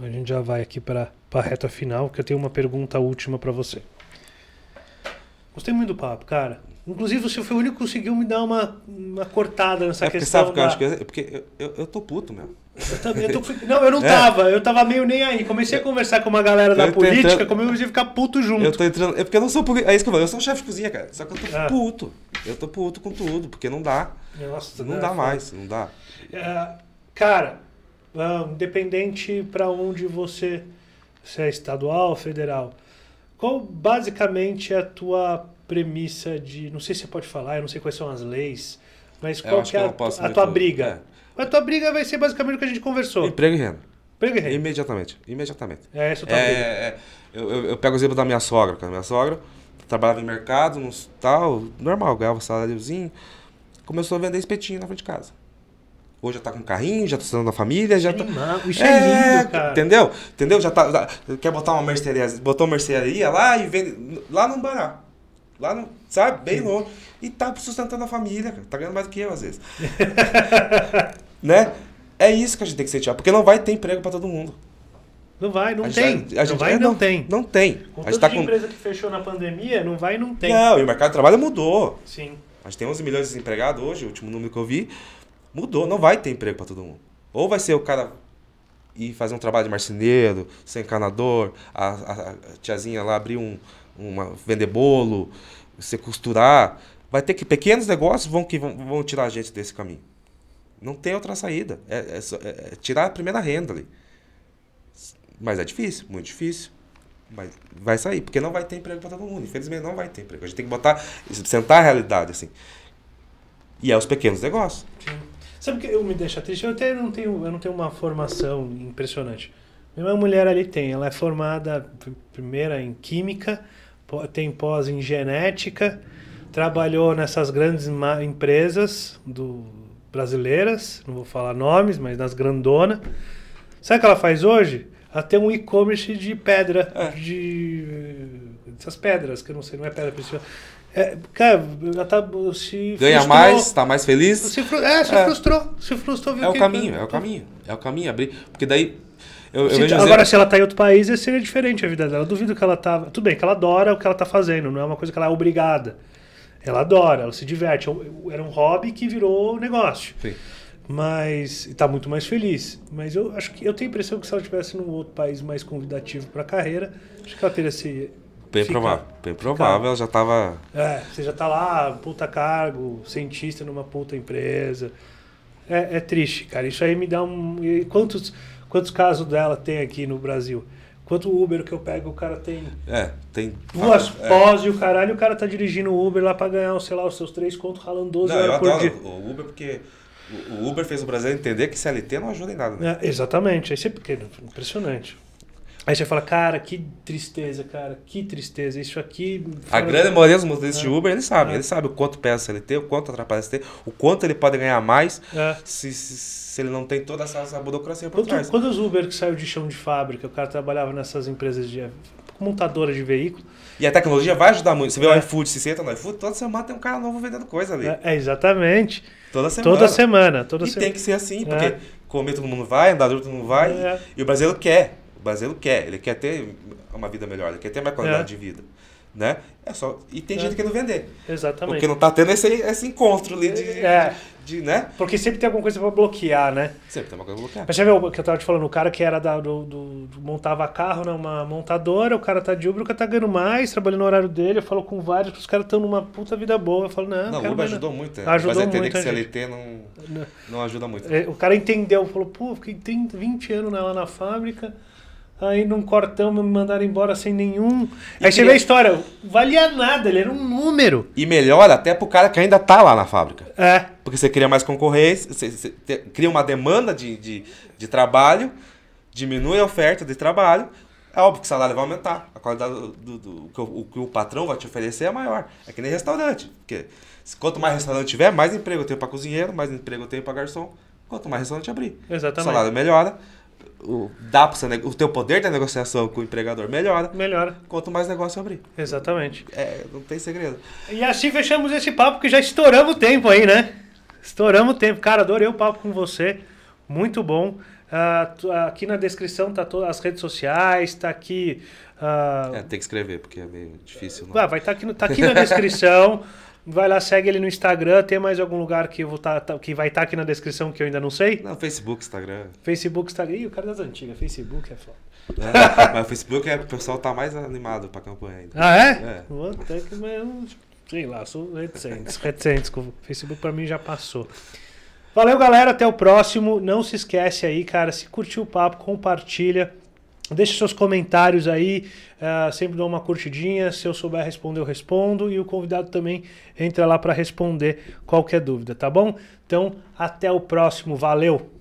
A gente já vai aqui para a reta final, que eu tenho uma pergunta última para você. Gostei muito do papo, cara. Inclusive, você foi o único que conseguiu me dar uma, uma cortada nessa é questão. Sabe que eu acho que é porque eu, eu tô puto mesmo. Eu também, eu tô, não, eu não é. tava, eu tava meio nem aí. Comecei a conversar com uma galera da política, entrando, como eu ia ficar puto junto. Eu tô entrando, é porque eu não sou político, é isso que eu falo, eu sou chefe de cozinha, cara. Só que eu tô ah. puto. Eu tô puto com tudo, porque não dá. Nossa, não né, dá mais, não dá. É, cara, independente para onde você, se é estadual ou federal, qual basicamente é a tua premissa de. Não sei se você pode falar, eu não sei quais são as leis, mas é, qual que é a, a tua briga? É. A tua briga vai ser basicamente o que a gente conversou. Emprego e renda. Emprego e renda. Imediatamente. Imediatamente. É essa é a tua é, briga. É, eu, eu, eu, pego o exemplo da minha sogra, cara. Minha sogra trabalhava em mercado, no, tal, normal, ganhava saláriozinho. Começou a vender espetinho na frente de casa. Hoje já tá com carrinho, já tá sendo da família, já tá... isso é, lindo, cara. Entendeu? Entendeu? Já tá. Quer botar uma mercearia, botou uma mercearia lá e vende. Lá no Bará. Lá no, sabe, bem longe. E tá sustentando a família, cara. Tá ganhando mais do que eu, às vezes. né? É isso que a gente tem que sentir, porque não vai ter emprego para todo mundo. Não vai, não a tem. Gente, a, não gente, vai, é, não, não, tem. Não tem. Com a gente tá com... empresa que fechou na pandemia, não vai, não tem. Não, e o mercado de trabalho mudou. Sim. A gente tem 11 milhões de desempregados hoje, o último número que eu vi. Mudou, não vai ter emprego para todo mundo. Ou vai ser o cara ir fazer um trabalho de marceneiro, ser encanador, a, a, a tiazinha lá abrir um, uma, vender bolo, você costurar, vai ter que pequenos negócios vão que vão, vão tirar a gente desse caminho. Não tem outra saída. É, é, é, é tirar a primeira renda ali. Mas é difícil, muito difícil. Mas vai sair, porque não vai ter emprego para todo mundo. Infelizmente não vai ter emprego. A gente tem que botar, sentar a realidade assim. E é os pequenos negócios. Sim. Sabe o que eu me deixa triste? Eu até não tenho, eu não tenho uma formação impressionante. Minha mulher ali tem, ela é formada primeira em química, tem pós em genética, trabalhou nessas grandes empresas do brasileiras, não vou falar nomes, mas nas grandona. Sabe o que ela faz hoje? Ela tem um e-commerce de pedra, é. de essas pedras que eu não sei, não é pedra preciosa. É, cara, ela tá se ganha frustrou, mais, tá mais feliz. Se, é, se é. frustrou, se frustrou. Viu é o que, caminho, que... é o tá caminho, é o caminho abrir, porque daí eu, eu agora, se ela tá em outro país, seria diferente a vida dela. Eu duvido que ela tá. Tudo bem, que ela adora o que ela tá fazendo, não é uma coisa que ela é obrigada. Ela adora, ela se diverte. É era um hobby que virou negócio. Sim. Mas está muito mais feliz. Mas eu acho que eu tenho a impressão que se ela estivesse num outro país mais convidativo para a carreira, acho que ela teria se Bem Fica. provável. Bem provável, ela já estava. É, você já está lá, puta cargo, cientista numa puta empresa. É, é, triste, cara. Isso aí me dá um. Quantos. Quantos casos dela tem aqui no Brasil? Quanto Uber que eu pego, o cara tem. É, tem. Duas é. pós e o caralho, o cara tá dirigindo o Uber lá pra ganhar, sei lá, os seus três contos ralando 12 não, horas por dia. O Uber porque. O Uber fez o Brasil entender que CLT não ajuda em nada, né? É, exatamente, isso é pequeno, impressionante. Aí você fala, cara, que tristeza, cara, que tristeza, isso aqui. A grande maioria dos motoristas é. de Uber, eles sabem, é. eles sabem o quanto pesa ele tem o quanto atrapalha ele tem o quanto ele pode ganhar mais é. se, se, se, ele não tem toda essa, essa burocracia por trás. os Uber que saiu de chão de fábrica, o cara trabalhava nessas empresas de montadora de veículo. E a tecnologia vai ajudar muito. Você vê o é. iFood, se senta no iFood, toda semana tem um cara novo vendendo coisa ali. É, é exatamente. Toda semana. Toda semana. Toda e semana. tem que ser assim, porque é. comer todo mundo vai, andar todo mundo vai, e o brasileiro quer. O brasileiro quer, ele quer ter uma vida melhor, ele quer ter mais qualidade é. de vida. Né? É só, e tem é. gente querendo vender. Exatamente. Porque não está tendo esse, esse encontro ali de, é. de, de, né? Porque sempre tem alguma coisa para bloquear, né? Sempre tem uma coisa para bloquear. Mas você vê o que eu estava te falando, o cara que era da, do, do, montava carro numa né? montadora, o cara tá de Uber, o cara tá ganhando mais, trabalhando no horário dele, eu falo com vários, os caras estão numa puta vida boa. Eu falo, não, não o Uber ajudou muito, é. ajudou Mas entender muito, que CLT não, não, né? não ajuda muito. É, o cara entendeu, falou, pô, fiquei 30, 20 anos né, lá na fábrica aí num cortão me mandaram embora sem nenhum. E aí você vê a história, valia nada, ele era um número. E melhor até pro cara que ainda tá lá na fábrica. É. Porque você cria mais concorrência, você, você te, cria uma demanda de, de, de, trabalho, diminui a oferta de trabalho. É óbvio que o salário vai aumentar. A qualidade do, do, do que o, o, que o patrão vai te oferecer é maior. É que nem restaurante. Porque quanto mais restaurante tiver, mais emprego eu tenho para cozinheiro, mais emprego eu tenho para garçom. Quanto mais restaurante abrir. Exatamente. O salário melhora o, dá pro seu, o teu poder da negociação com o empregador melhora. Melhora. Quanto mais negócio abrir. Exatamente. É, não tem segredo. E assim fechamos esse papo que já estouramos o tempo aí, né? Estouramos o tempo. Cara, adorei o papo com você. Muito bom. Uh, aqui na descrição tá todas as redes sociais, tá aqui. Uh... É, tem que escrever, porque é meio difícil. Não. Ah, vai estar tá aqui, no, tá aqui na descrição. Vai lá, segue ele no Instagram. Tem mais algum lugar que, vou tá, tá que vai estar tá aqui na descrição que eu ainda não sei? Não, Facebook, Instagram. Facebook, Instagram. Ih, o cara das antigas. Facebook é foda. É, mas o Facebook é, o pessoal tá mais animado pra campanha ainda. Ah, é? É. até que mesmo. Sei lá, sou reticente. reticente. O Facebook pra mim já passou. Valeu, galera. Até o próximo. Não se esquece aí, cara. Se curtiu o papo, compartilha. Deixe seus comentários aí, uh, sempre dou uma curtidinha. Se eu souber responder, eu respondo. E o convidado também entra lá para responder qualquer dúvida, tá bom? Então, até o próximo. Valeu!